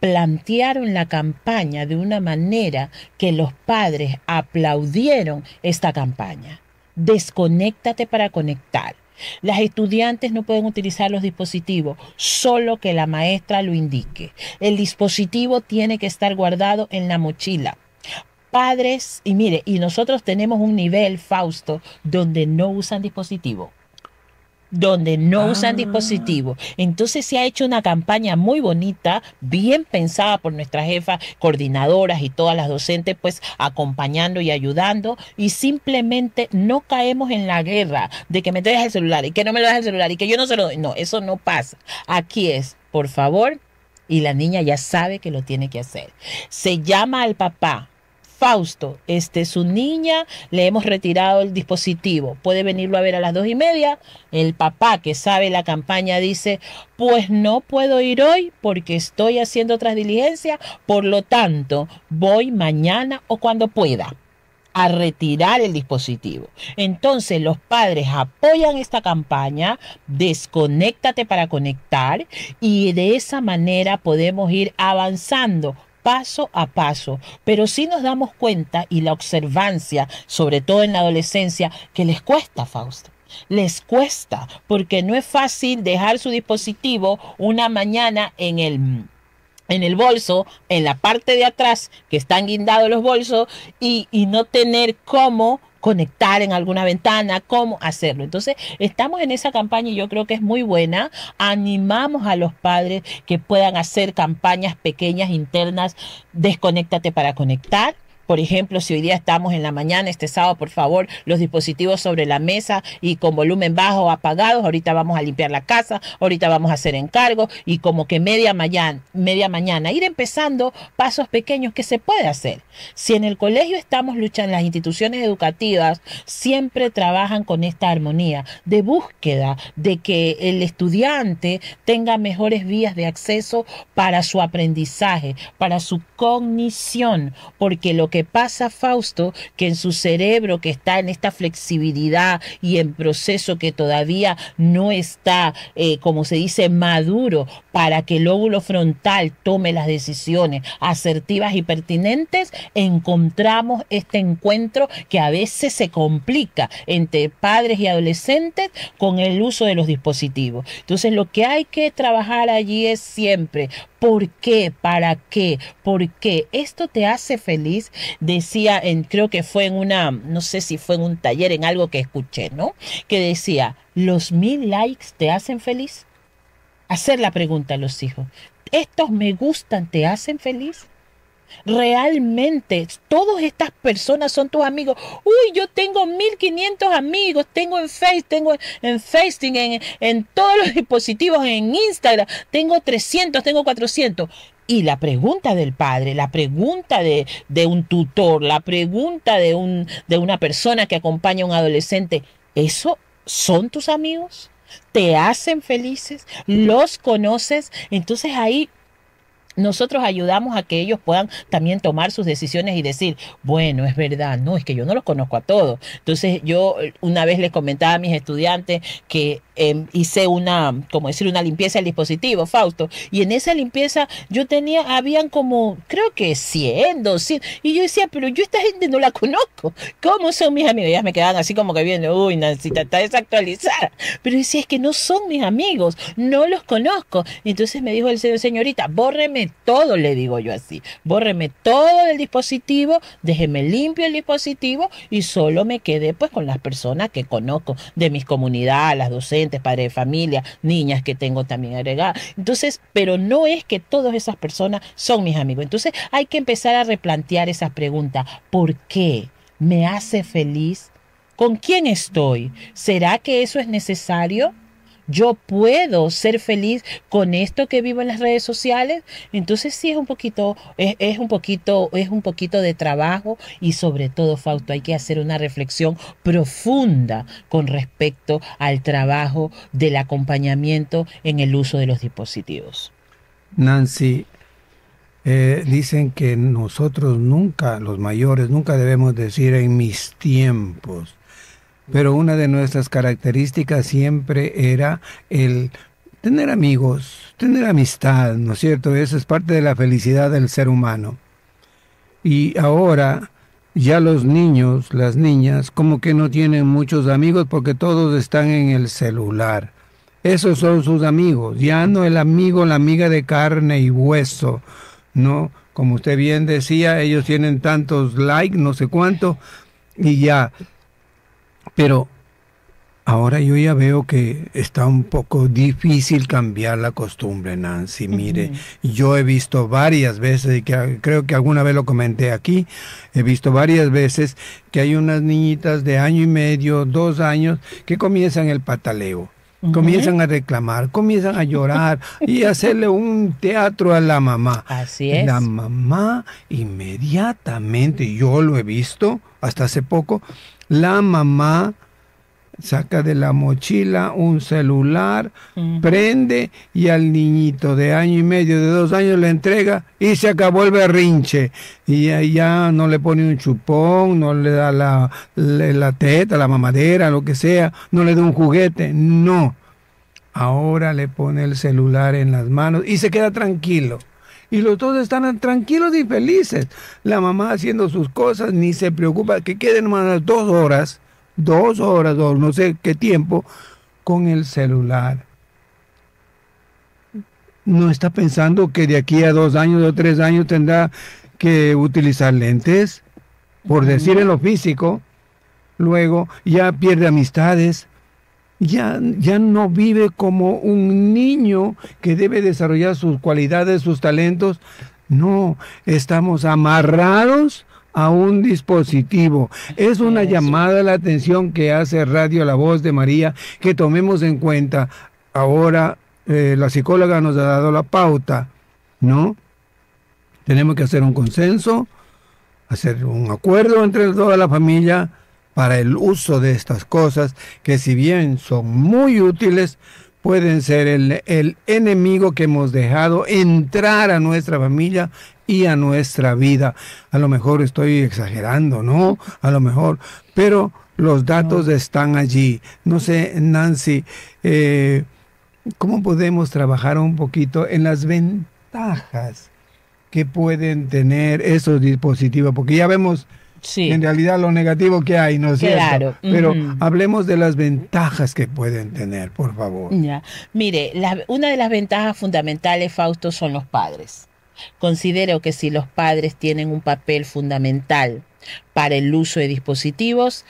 plantearon la campaña de una manera que los padres aplaudieron esta campaña. Desconéctate para conectar. Las estudiantes no pueden utilizar los dispositivos, solo que la maestra lo indique. El dispositivo tiene que estar guardado en la mochila. Padres, y mire, y nosotros tenemos un nivel, Fausto, donde no usan dispositivos donde no usan ah. dispositivos. Entonces se ha hecho una campaña muy bonita, bien pensada por nuestras jefas coordinadoras y todas las docentes, pues acompañando y ayudando. Y simplemente no caemos en la guerra de que me dejes el celular y que no me lo dejes el celular y que yo no se lo doy. No, eso no pasa. Aquí es, por favor, y la niña ya sabe que lo tiene que hacer. Se llama al papá, Fausto, este, su niña, le hemos retirado el dispositivo. Puede venirlo a ver a las dos y media. El papá que sabe la campaña dice, pues no puedo ir hoy porque estoy haciendo otras diligencias, por lo tanto, voy mañana o cuando pueda a retirar el dispositivo. Entonces los padres apoyan esta campaña, desconéctate para conectar y de esa manera podemos ir avanzando paso a paso, pero sí nos damos cuenta y la observancia, sobre todo en la adolescencia, que les cuesta, Fausto. Les cuesta, porque no es fácil dejar su dispositivo una mañana en el en el bolso, en la parte de atrás, que están guindados los bolsos, y no tener cómo conectar en alguna ventana, cómo hacerlo. Entonces, estamos en esa campaña y yo creo que es muy buena. Animamos a los padres que puedan hacer campañas pequeñas internas, desconéctate para conectar por ejemplo, si hoy día estamos en la mañana, este sábado, por favor, los dispositivos sobre la mesa y con volumen bajo apagados. Ahorita vamos a limpiar la casa, ahorita vamos a hacer encargos y como que media mañana, media mañana, ir empezando pasos pequeños que se puede hacer. Si en el colegio estamos luchando, las instituciones educativas siempre trabajan con esta armonía de búsqueda de que el estudiante tenga mejores vías de acceso para su aprendizaje, para su cognición, porque lo que pasa, Fausto, que en su cerebro que está en esta flexibilidad y en proceso que todavía no está, eh, como se dice, maduro para que el óvulo frontal tome las decisiones asertivas y pertinentes, encontramos este encuentro que a veces se complica entre padres y adolescentes con el uso de los dispositivos. Entonces lo que hay que trabajar allí es siempre ¿Por qué? ¿Para qué? ¿Por qué? ¿Esto te hace feliz? Decía, en, creo que fue en una, no sé si fue en un taller, en algo que escuché, ¿no? Que decía, ¿los mil likes te hacen feliz? Hacer la pregunta a los hijos, ¿estos me gustan te hacen feliz? Realmente, todas estas personas son tus amigos. Uy, yo tengo 1500 amigos, tengo en Face, tengo en Facebook, en, todos los dispositivos, en Instagram, tengo 300, tengo 400. Y la pregunta del padre, la pregunta de, de un tutor, la pregunta de, un, de una persona que acompaña a un adolescente, ¿eso son tus amigos? ¿Te hacen felices? ¿Los conoces? Entonces ahí nosotros ayudamos a que ellos puedan también tomar sus decisiones y decir, bueno, es verdad, no, es que yo no los conozco a todos. Entonces yo eh, una vez les comentaba a mis estudiantes que Em, hice una, como decir, una limpieza del dispositivo, Fausto. Y en esa limpieza yo tenía, habían como, creo que 100, 200. Y yo decía, pero yo esta gente no la conozco. ¿Cómo son mis amigos? ellas me quedaban así como que viendo, uy, necesita está desactualizada. Pero decía, es que no son mis amigos, no los conozco. entonces me dijo el señorita, bórreme todo, le digo yo así. Bórreme todo del dispositivo, déjeme limpio el dispositivo y solo me quedé pues con las personas que conozco de mis comunidades, las docentes Padre padres de familia, niñas que tengo también agregadas. Entonces, pero no es que todas esas personas son mis amigos. Entonces hay que empezar a replantear esas preguntas. ¿Por qué me hace feliz? ¿Con quién estoy? ¿Será que eso es necesario? yo puedo ser feliz con esto que vivo en las redes sociales, entonces sí es un poquito, es, un poquito, es un poquito de trabajo y sobre todo, Fausto, hay que hacer una reflexión profunda con respecto al trabajo del acompañamiento en el uso de los dispositivos. Nancy, eh, dicen que nosotros nunca, los mayores, nunca debemos decir en mis tiempos pero una de nuestras características siempre era el tener amigos, tener amistad, ¿no es cierto? Eso es parte de la felicidad del ser humano. Y ahora ya los niños, las niñas, como que no tienen muchos amigos porque todos están en el celular. Esos son sus amigos, ya no el amigo, la amiga de carne y hueso, ¿no? Como usted bien decía, ellos tienen tantos likes, no sé cuánto, y ya pero ahora yo ya veo que está un poco difícil cambiar la costumbre, Nancy. Mire, yo he visto varias veces, y que creo que alguna vez lo comenté aquí, he visto varias veces que hay unas niñitas de año y medio, dos años, que comienzan el pataleo. Comienzan a reclamar, comienzan a llorar y hacerle un teatro a la mamá. Así es. La mamá inmediatamente, yo lo he visto, hasta hace poco, la mamá saca de la mochila un celular, prende y al niñito de año y medio, de dos años le entrega y se acabó el berrinche. Y ya no le pone un chupón, no le da la, la, la teta, la mamadera, lo que sea, no le da un juguete, no. Ahora le pone el celular en las manos y se queda tranquilo y los dos están tranquilos y felices. La mamá haciendo sus cosas, ni se preocupa que queden más dos horas, dos horas o no sé qué tiempo, con el celular. No está pensando que de aquí a dos años o tres años tendrá que utilizar lentes, por decir en lo físico. Luego ya pierde amistades, ya, ya no vive como un niño que debe desarrollar sus cualidades, sus talentos. No, estamos amarrados a un dispositivo. Es una llamada a la atención que hace Radio La Voz de María, que tomemos en cuenta. Ahora eh, la psicóloga nos ha dado la pauta, ¿no? Tenemos que hacer un consenso, hacer un acuerdo entre toda la familia, para el uso de estas cosas, que si bien son muy útiles, pueden ser el, el, enemigo que hemos dejado entrar a nuestra familia y a nuestra vida. A lo mejor estoy exagerando, ¿no? A lo mejor, pero los datos están allí. No sé, Nancy, eh, ¿cómo podemos trabajar un poquito en las ventajas que pueden tener esos dispositivos? Porque ya vemos en realidad lo negativo que hay, ¿no es cierto? Pero hablemos de las ventajas que pueden tener, por favor. Mire, una de las ventajas fundamentales, Fausto, son los padres. Considero que si los padres tienen un papel fundamental para el uso de dispositivos,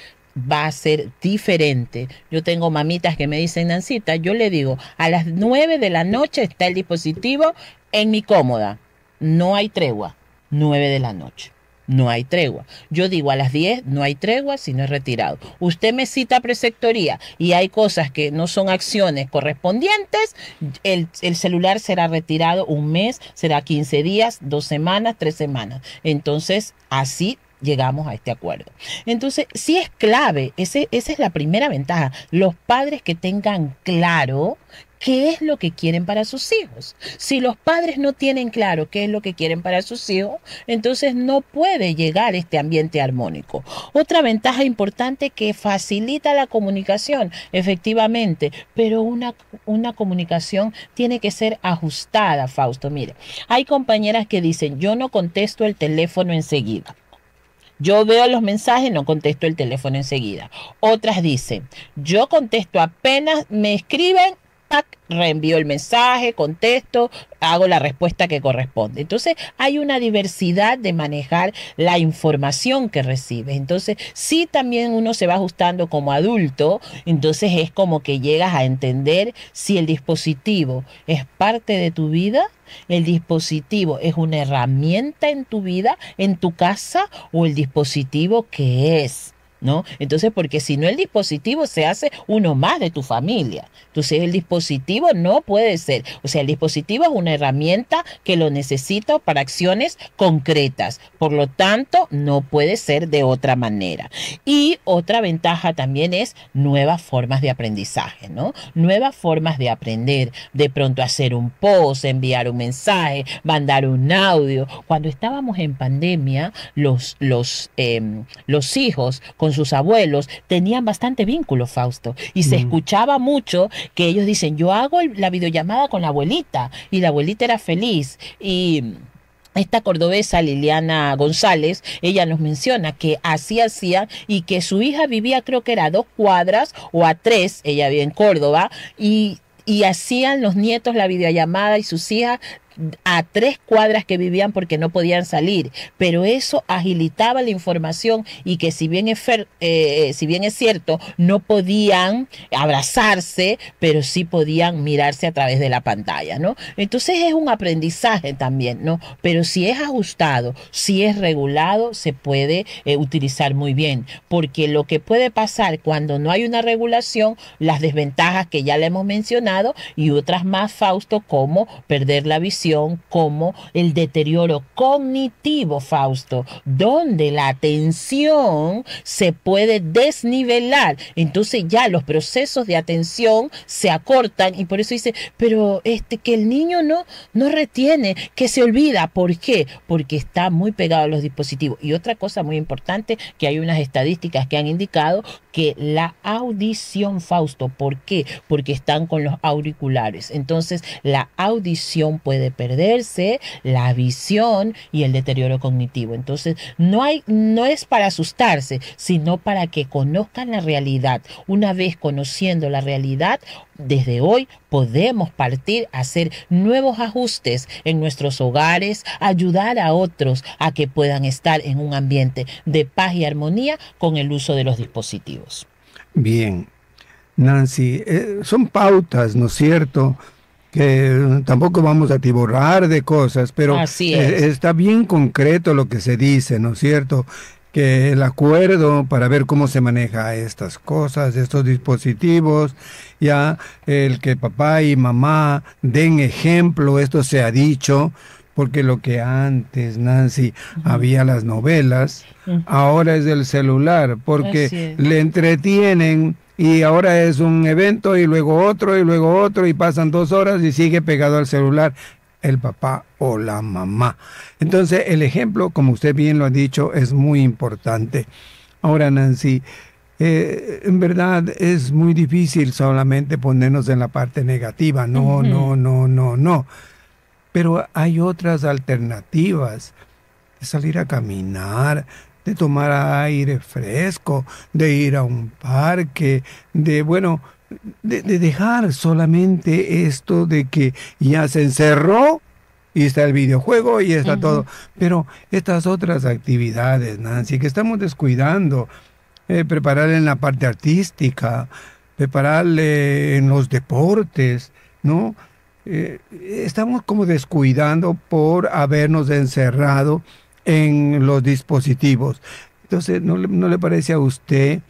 va a ser diferente. Yo tengo mamitas que me dicen, Nancita, yo le digo, a las 9 de la noche está el dispositivo en mi cómoda. No hay tregua. 9 de la noche no hay tregua. Yo digo a las 10 no hay tregua si no es retirado. Usted me cita preceptoría y hay cosas que no son acciones correspondientes, el, celular será retirado un mes, será 15 días, dos semanas, tres semanas. Entonces, así llegamos a este acuerdo. Entonces, sí es clave, ese, esa es la primera ventaja, los padres que tengan claro qué es lo que quieren para sus hijos. Si los padres no tienen claro qué es lo que quieren para sus hijos, entonces no puede llegar este ambiente armónico. Otra ventaja importante que facilita la comunicación, efectivamente, pero una, una comunicación tiene que ser ajustada, Fausto. Mire, hay compañeras que dicen, yo no contesto el teléfono enseguida. Yo veo los mensajes, no contesto el teléfono enseguida. Otras dicen, yo contesto apenas me escriben reenvío el mensaje, contesto, hago la respuesta que corresponde. Entonces hay una diversidad de manejar la información que recibes. Entonces si también uno se va ajustando como adulto, entonces es como que llegas a entender si el dispositivo es parte de tu vida. El dispositivo es una herramienta en tu vida, en tu casa, o el dispositivo que es ¿no? Entonces, porque si no el dispositivo se hace uno más de tu familia. Entonces, el dispositivo no puede ser. O sea, el dispositivo es una herramienta que lo necesito para acciones concretas. Por lo tanto, no puede ser de otra manera. Y otra ventaja también es nuevas formas de aprendizaje, ¿no? Nuevas formas de aprender. De pronto hacer un post, enviar un mensaje, mandar un audio. Cuando estábamos en pandemia, los, los, em, los hijos con sus abuelos tenían bastante vínculo, Fausto, y se mm. escuchaba mucho que ellos dicen, yo hago la videollamada con la abuelita, y la abuelita era feliz, y... Esta cordobesa Liliana González, ella nos menciona que así hacía y que su hija vivía creo que era a dos cuadras o a tres, ella vivía en Córdoba, y y hacían los nietos la videollamada y sus hijas a tres cuadras que vivían porque no podían salir, pero eso agilitaba la información y que si bien es, eh, si bien es cierto, no podían abrazarse, pero sí podían mirarse a través de la pantalla, ¿no? Entonces es un aprendizaje también, ¿no? Pero si es ajustado, si es regulado, se puede eh, utilizar muy bien, porque lo que puede pasar cuando no hay una regulación, las desventajas que ya le hemos mencionado y otras más, Fausto, como perder la visión como el deterioro cognitivo, Fausto, donde la atención se puede desnivelar. Entonces ya los procesos de atención se acortan y por eso dice, pero este que el niño no no retiene, que se olvida, ¿por qué? Porque está muy pegado a los dispositivos. Y otra cosa muy importante que hay unas estadísticas que han indicado que la audición, Fausto, ¿por qué? Porque están con los auriculares. Entonces, la audición puede perderse la visión y el deterioro cognitivo. Entonces, no, hay, no es para asustarse, sino para que conozcan la realidad. Una vez conociendo la realidad, desde hoy podemos partir a hacer nuevos ajustes en nuestros hogares, ayudar a otros a que puedan estar en un ambiente de paz y armonía con el uso de los dispositivos. Bien, Nancy, eh, son pautas, ¿no es cierto?, que tampoco vamos a tiborrar de cosas, pero e, está bien concreto lo que se dice, ¿no es cierto? que el acuerdo para ver cómo se maneja estas cosas, estos dispositivos, ya el que papá y mamá den ejemplo, esto se ha dicho, porque lo que antes, Nancy, había las novelas, ahora es el celular, porque le entretienen y ahora es un evento y luego otro y luego otro y pasan dos horas y sigue pegado al celular el papá o la mamá. Entonces el ejemplo, como usted bien lo ha dicho, es muy importante. Ahora Nancy, eh, en verdad es muy difícil solamente ponernos en la parte negativa, no, no, no, no, no. Pero hay otras alternativas, salir a caminar, de tomar aire fresco, de ir a un parque, de, bueno, de, dejar solamente esto de que ya se encerró y está el videojuego y está todo. Pero estas otras actividades, Nancy, que estamos descuidando, eh, preparar en la parte artística, prepararle en los deportes, ¿no? Eh, estamos como descuidando por habernos encerrado en los dispositivos. Entonces, ¿no, ¿no, le parece a usted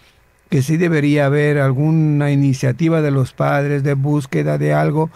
que sí debería haber alguna iniciativa de los padres de búsqueda de algo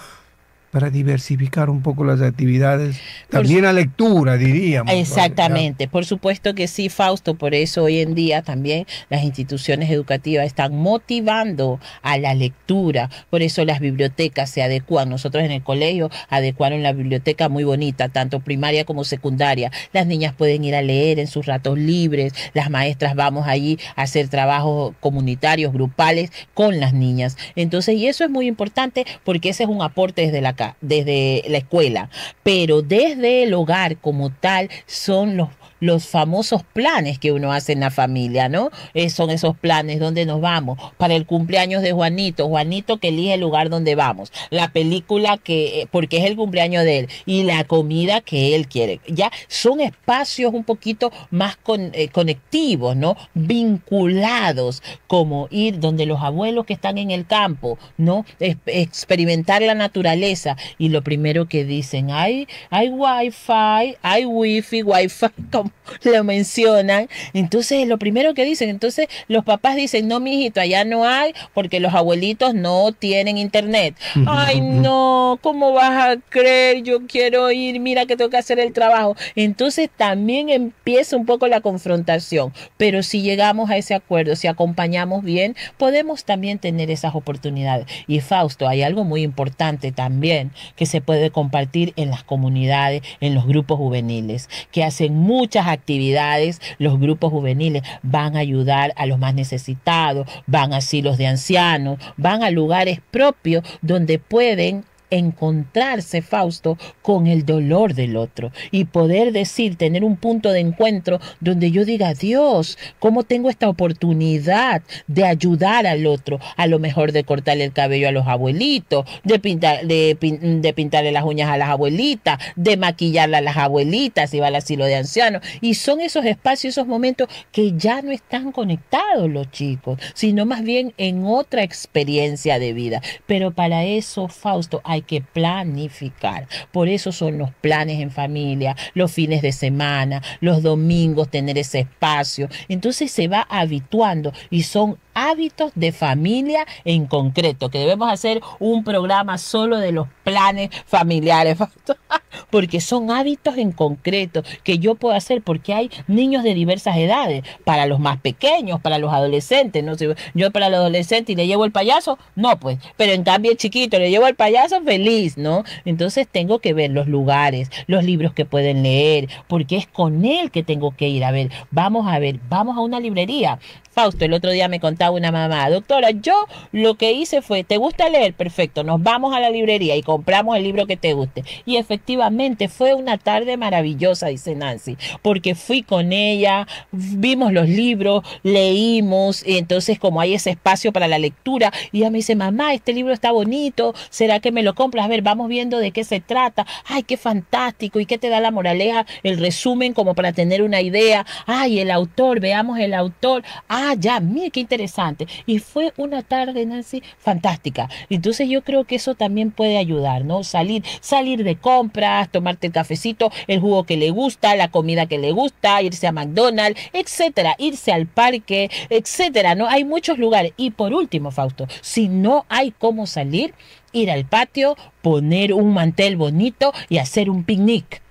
para diversificar un poco las actividades, también la a lectura, diríamos. Exactamente, por supuesto que sí, Fausto, por eso hoy en día también las instituciones educativas están motivando a la lectura, por eso las bibliotecas se adecuan. Nosotros en el colegio adecuaron la biblioteca muy bonita, tanto primaria como secundaria. Las niñas pueden ir a leer en sus ratos libres, las maestras vamos allí a hacer trabajos comunitarios, grupales con las niñas. Entonces, y eso es muy importante porque ese es un aporte desde la casa desde la escuela, pero desde el hogar como tal son los los famosos planes que uno hace en la familia, ¿no? Eh, son esos planes, donde nos vamos? Para el cumpleaños de Juanito, Juanito que elige el lugar donde vamos, la película que, eh, porque es el cumpleaños de él, y la comida que él quiere. Ya son espacios un poquito más eh, conectivos, ¿no? Vinculados, como ir donde los abuelos que están en el campo, ¿no? experimentar la naturaleza. Y lo primero que dicen, hay, hay wifi, hay wifi, wifi, lo, mencionan. Entonces, lo primero que dicen, entonces los papás dicen, no, mijito, allá no hay, porque los abuelitos no tienen internet. Ay, no, ¿cómo vas a creer? Yo quiero ir, mira que tengo que hacer el trabajo. Entonces, también empieza un poco la confrontación. Pero si llegamos a ese acuerdo, si acompañamos bien, podemos también tener esas oportunidades. Y Fausto, hay algo muy importante también que se puede compartir en las comunidades, en los grupos juveniles, que hacen mucho muchas actividades, los grupos juveniles van a ayudar a los más necesitados, van a asilos de ancianos, van a lugares propios donde pueden encontrarse Fausto con el dolor del otro y poder decir, tener un punto de encuentro donde yo diga, Dios, ¿cómo tengo esta oportunidad de ayudar al otro? A lo mejor de cortarle el cabello a los abuelitos, de, de, pintarle las uñas a las abuelitas, de maquillarle a las abuelitas si va al asilo de ancianos. Y son esos espacios, esos momentos que ya no están conectados los chicos, sino más bien en otra experiencia de vida. Pero para eso, Fausto, hay que planificar. Por eso son los planes en familia, los fines de semana, los domingos, tener ese espacio. Entonces se va habituando y son hábitos de familia en concreto, que debemos hacer un programa solo de los planes familiares, porque son hábitos en concreto que yo puedo hacer porque hay niños de diversas edades, para los más pequeños, para los adolescentes, no yo para los adolescentes y le llevo el payaso, no pues, pero en cambio el chiquito le llevo el payaso, feliz, ¿no? Entonces tengo que ver los lugares, los libros que pueden leer, porque es con él que tengo que ir. A ver, vamos a ver, vamos a una librería. Fausto, el otro día me contaba una mamá, doctora, yo lo que hice fue, ¿te gusta leer? Perfecto, nos vamos a la librería y compramos el libro que te guste. Y efectivamente fue una tarde maravillosa, dice Nancy, porque fui con ella, vimos los libros, leímos, y entonces como hay ese espacio para la lectura, y ella me dice, mamá, este libro está bonito, ¿será que me lo compras, a ver, vamos viendo de qué se trata, ay, qué fantástico, y qué te da la moraleja, el resumen como para tener una idea, ay, el autor, veamos el autor, ah, ya, mire qué interesante. Y fue una tarde, Nancy, fantástica. Entonces yo creo que eso también puede ayudar, ¿no? Salir, salir de compras, tomarte el cafecito, el jugo que le gusta, la comida que le gusta, irse a McDonald's, etcétera, irse al parque, etcétera, ¿no? Hay muchos lugares. Y por último, Fausto, si no hay cómo salir, ir al patio, poner un mantel bonito y hacer un picnic.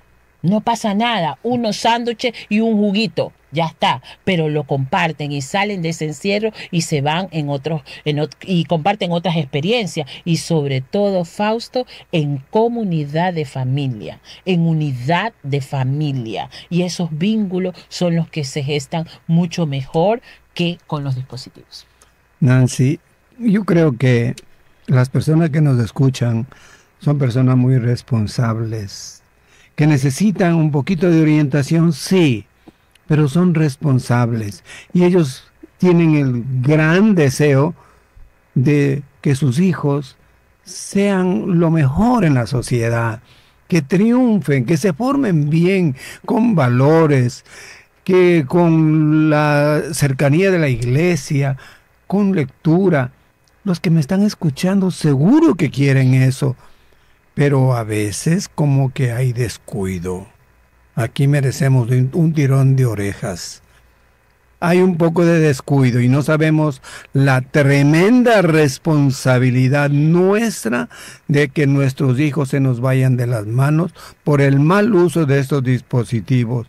No pasa nada, unos sándwiches y un juguito, ya está, pero lo comparten y salen de ese encierro y se van en otros y comparten otras experiencias y sobre todo Fausto en comunidad de familia, en unidad de familia y esos vínculos son los que se gestan mucho mejor que con los dispositivos. Nancy, yo creo que las personas que nos escuchan son personas muy responsables, que necesitan un poquito de orientación, sí, pero son responsables. Y ellos tienen el gran deseo de que sus hijos sean lo mejor en la sociedad, que triunfen, que se formen bien, con valores, que con la cercanía de la iglesia, con lectura, los que me están escuchando seguro que quieren eso, pero a veces como que hay descuido. Aquí merecemos un tirón de orejas. Hay un poco de descuido y no sabemos la tremenda responsabilidad nuestra de que nuestros hijos se nos vayan de las manos por el mal uso de estos dispositivos.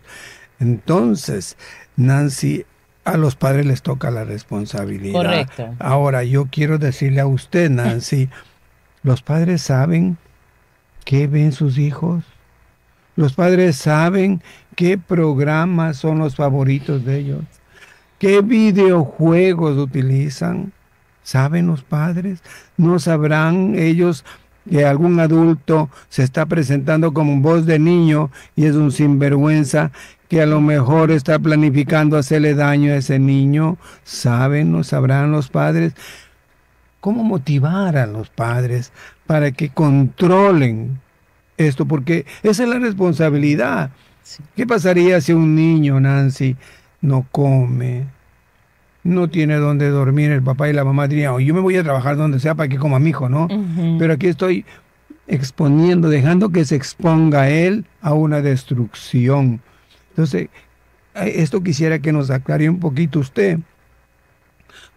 Entonces, Nancy, a los padres les toca la responsabilidad. Ahora, yo quiero decirle a usted, Nancy, los padres saben qué ven sus hijos. Los padres saben qué programas son los favoritos de ellos. ¿Qué videojuegos utilizan? ¿Saben los padres? ¿No sabrán ellos que algún adulto se está presentando como un voz de niño y es un sinvergüenza que a lo mejor está planificando hacerle daño a ese niño, saben, o sabrán los padres cómo motivar a los padres para que controlen esto, porque esa es la responsabilidad. ¿Qué pasaría si un niño, Nancy, no come, no tiene dónde dormir? El papá y la mamá dirían, yo me voy a trabajar donde sea para que coma mi hijo, ¿no? Pero aquí estoy exponiendo, dejando que se exponga él a una destrucción entonces, eh, esto quisiera que nos aclare un poquito usted.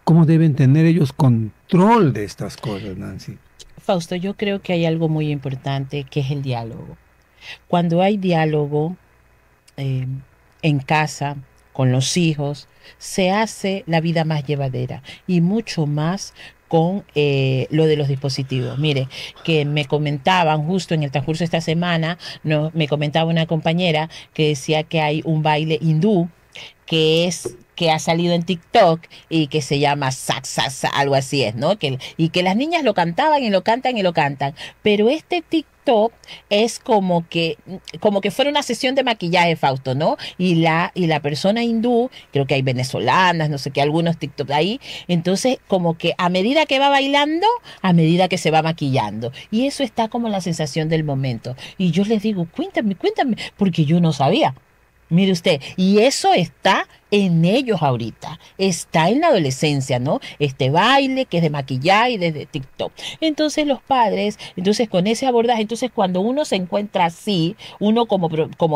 ¿Cómo deben tener ellos control de estas cosas, Nancy? Fausto, yo creo que hay algo muy importante que es el diálogo. Cuando hay diálogo em, en casa, con los hijos, se hace la vida más llevadera y mucho más con eh, lo de los dispositivos. Mire, que me comentaban justo en el transcurso de esta semana, no, me comentaba una compañera que decía que hay un baile hindú que es que ha salido en TikTok y que se llama Saksasa, algo así es, ¿no? Que, y que las niñas lo cantaban y lo cantan y lo cantan. Pero este TikTok es como que, como que fuera una sesión de maquillaje, Fausto, ¿no? Y la, y la persona hindú, creo que hay venezolanas, no sé qué, algunos TikTok ahí, entonces como que a medida que va bailando, a medida que se va maquillando. Y eso está como la sensación del momento. Y yo les digo, cuéntame, cuéntame, porque yo no sabía. Mire usted, y eso está en ellos ahorita, está en la adolescencia, ¿no? Este baile que es de maquillaje desde TikTok. Entonces los padres, entonces con ese abordaje, entonces cuando uno se encuentra así, uno como,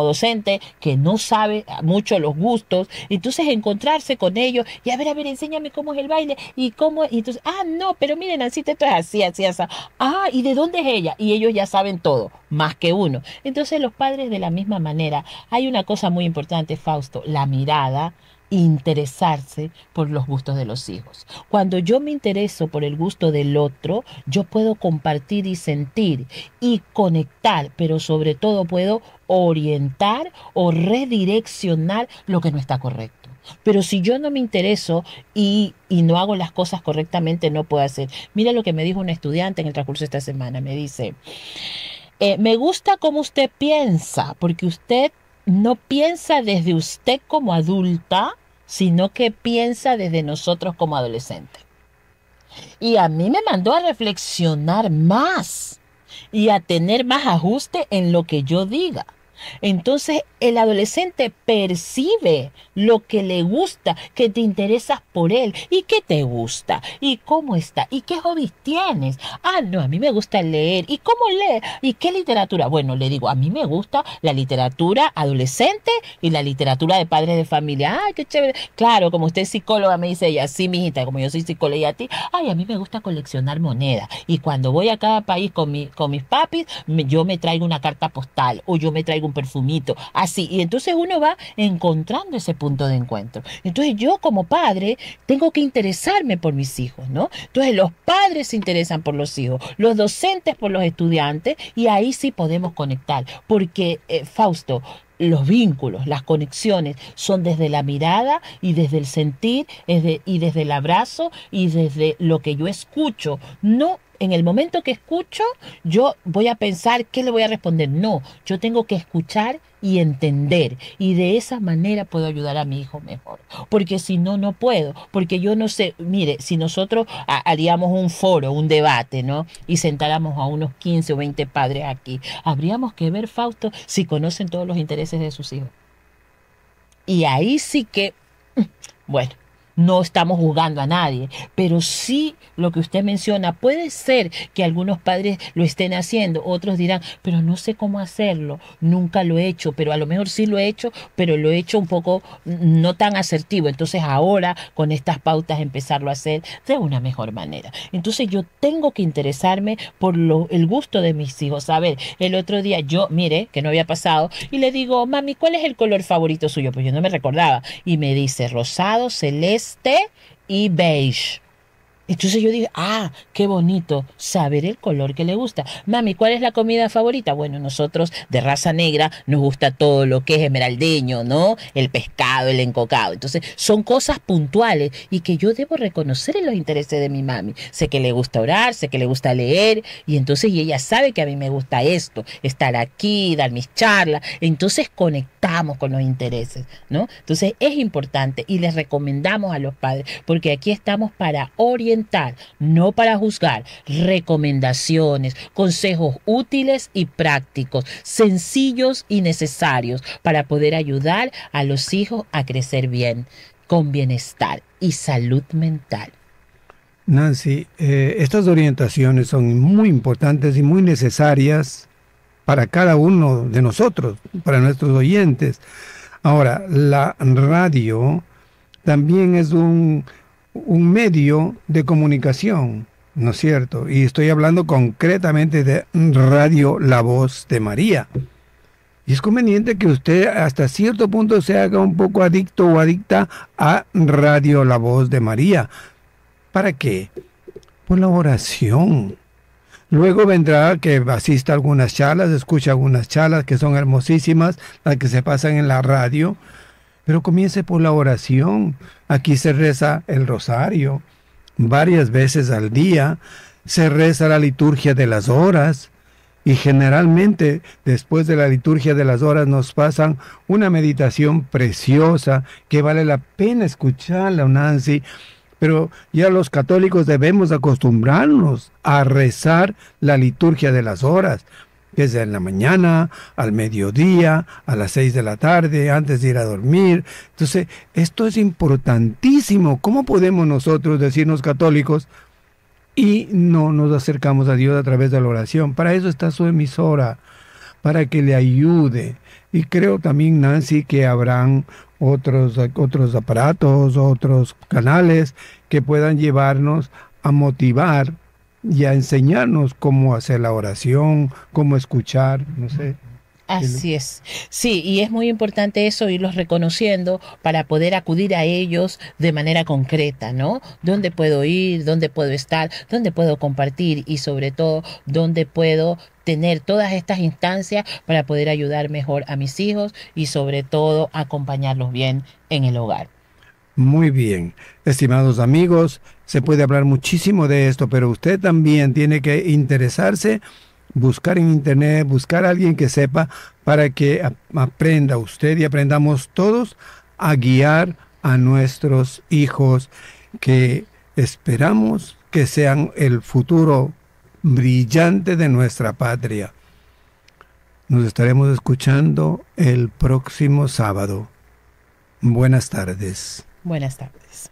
docente que no sabe mucho los gustos, entonces encontrarse con ellos y a ver, a ver, enséñame cómo es el baile y cómo, y entonces, ah, no, pero miren, así esto es así, así, así. Ah, ¿y de dónde es ella? Y ellos ya saben todo, más que uno. Entonces los padres de la misma manera, hay una cosa muy importante, Fausto, la mirada interesarse por los gustos de los hijos. Cuando yo me intereso por el gusto del otro, yo puedo compartir y sentir y conectar, pero sobre todo puedo orientar o redireccionar lo que no está correcto. Pero si yo no me intereso y, no hago las cosas correctamente, no puedo hacer. Mira lo que me dijo un estudiante en el transcurso de esta semana. Me dice, eh, me gusta cómo usted piensa, porque usted no piensa desde usted como adulta, sino que piensa desde nosotros como adolescentes. Y a mí me mandó a reflexionar más y a tener más ajuste en lo que yo diga. Entonces el adolescente percibe lo que le gusta, que te interesas por él y qué te gusta y cómo está y qué hobbies tienes. Ah, no, a mí me gusta leer y cómo leer y qué literatura. Bueno, le digo, a mí me gusta la literatura adolescente y la literatura de padres de familia. Ay, qué chévere. Claro, como usted es psicóloga, me dice ella, sí, mijita, como yo soy psicóloga y a ti, ay, a mí me gusta coleccionar monedas y cuando voy a cada país con, mi, con mis papis, yo me traigo una carta postal o yo me traigo un perfumito, así. Y entonces uno va encontrando ese punto de encuentro. Entonces yo como padre tengo que interesarme por mis hijos, ¿no? Entonces los padres se interesan por los hijos, los docentes por los estudiantes y ahí sí podemos conectar. Porque, eh, Fausto, los vínculos, las conexiones son desde la mirada y desde el sentir y desde el abrazo y desde lo que yo escucho, no en el momento que escucho, yo voy a pensar qué le voy a responder. No, yo tengo que escuchar y entender. Y de esa manera puedo ayudar a mi hijo mejor. Porque si no, no puedo. Porque yo no sé, mire, si nosotros haríamos un foro, un debate, ¿no? Y sentáramos a unos 15 o 20 padres aquí, habríamos que ver, Fausto, si conocen todos los intereses de sus hijos. Y ahí sí que, mm, bueno, no estamos juzgando a nadie, pero sí lo que usted menciona, puede ser que algunos padres lo estén haciendo, otros dirán, pero no sé cómo hacerlo, nunca lo he hecho, pero a lo mejor sí lo he hecho, pero lo he hecho un poco mm, no tan asertivo, entonces ahora con estas pautas empezarlo a hacer de una mejor manera. Entonces yo tengo que interesarme por lo, el gusto de mis hijos. A ver, el otro día yo, mire, que no había pasado, y le digo, mami, ¿cuál es el color favorito suyo? Pues yo no me recordaba, y me dice rosado, celeste, ST e BES. Entonces yo dije, ah, qué bonito saber el color que le gusta. Mami, ¿cuál es la comida favorita? Bueno, nosotros de raza negra nos gusta todo lo que es esmeraldeño, ¿no? El pescado, el encocado. Entonces son cosas puntuales y que yo debo reconocer en los intereses de mi mami. Sé que le gusta orar, sé que le gusta leer y entonces ella sabe que a mí me gusta esto, estar aquí, dar mis charlas. Entonces conectamos con los intereses, ¿no? Entonces es importante y les recomendamos a los padres porque aquí estamos para orientar no para juzgar. Recomendaciones, consejos útiles y prácticos, sencillos y necesarios para poder ayudar a los hijos a crecer bien, con bienestar y salud mental. Nancy, eh, estas orientaciones son muy importantes y muy necesarias para cada uno de nosotros, para nuestros oyentes. Ahora, la radio también es un un medio de comunicación, ¿no es cierto? Y estoy hablando concretamente de Radio La Voz de María. Y es conveniente que usted hasta cierto punto se haga un poco adicto o adicta a Radio La Voz de María. ¿Para qué? Por la oración. Luego vendrá que asista a algunas charlas, escucha algunas charlas que son hermosísimas, las que se pasan en la radio pero comience por la oración. Aquí se reza el rosario varias veces al día, se reza la liturgia de las horas y generalmente después de la liturgia de las horas nos pasan una meditación preciosa que vale la pena escucharla, Nancy. Pero ya los católicos debemos acostumbrarnos a rezar la liturgia de las horas, desde en la mañana, al mediodía, a las seis de la tarde, antes de ir a dormir. Entonces, esto es importantísimo. ¿Cómo podemos nosotros decirnos católicos y no nos acercamos a Dios a través de la oración? Para eso está su emisora, para que le ayude. Y creo también, Nancy, que habrán otros, otros aparatos, otros canales que puedan llevarnos a motivar y a enseñarnos cómo hacer la oración, cómo escuchar, no sé. Así es. Sí, y es muy importante eso, irlos reconociendo para poder acudir a ellos de manera concreta, ¿no? ¿Dónde puedo ir? ¿Dónde puedo estar? ¿Dónde puedo compartir? Y sobre todo, ¿dónde puedo tener todas estas instancias para poder ayudar mejor a mis hijos y sobre todo acompañarlos bien en el hogar? Muy bien. Estimados amigos, se puede hablar muchísimo de esto, pero usted también tiene que interesarse, buscar en internet, buscar a alguien que sepa para que aprenda usted y aprendamos todos a guiar a nuestros hijos que esperamos que sean el futuro brillante de nuestra patria. Nos estaremos escuchando el próximo sábado. Buenas tardes. Buenas tardes.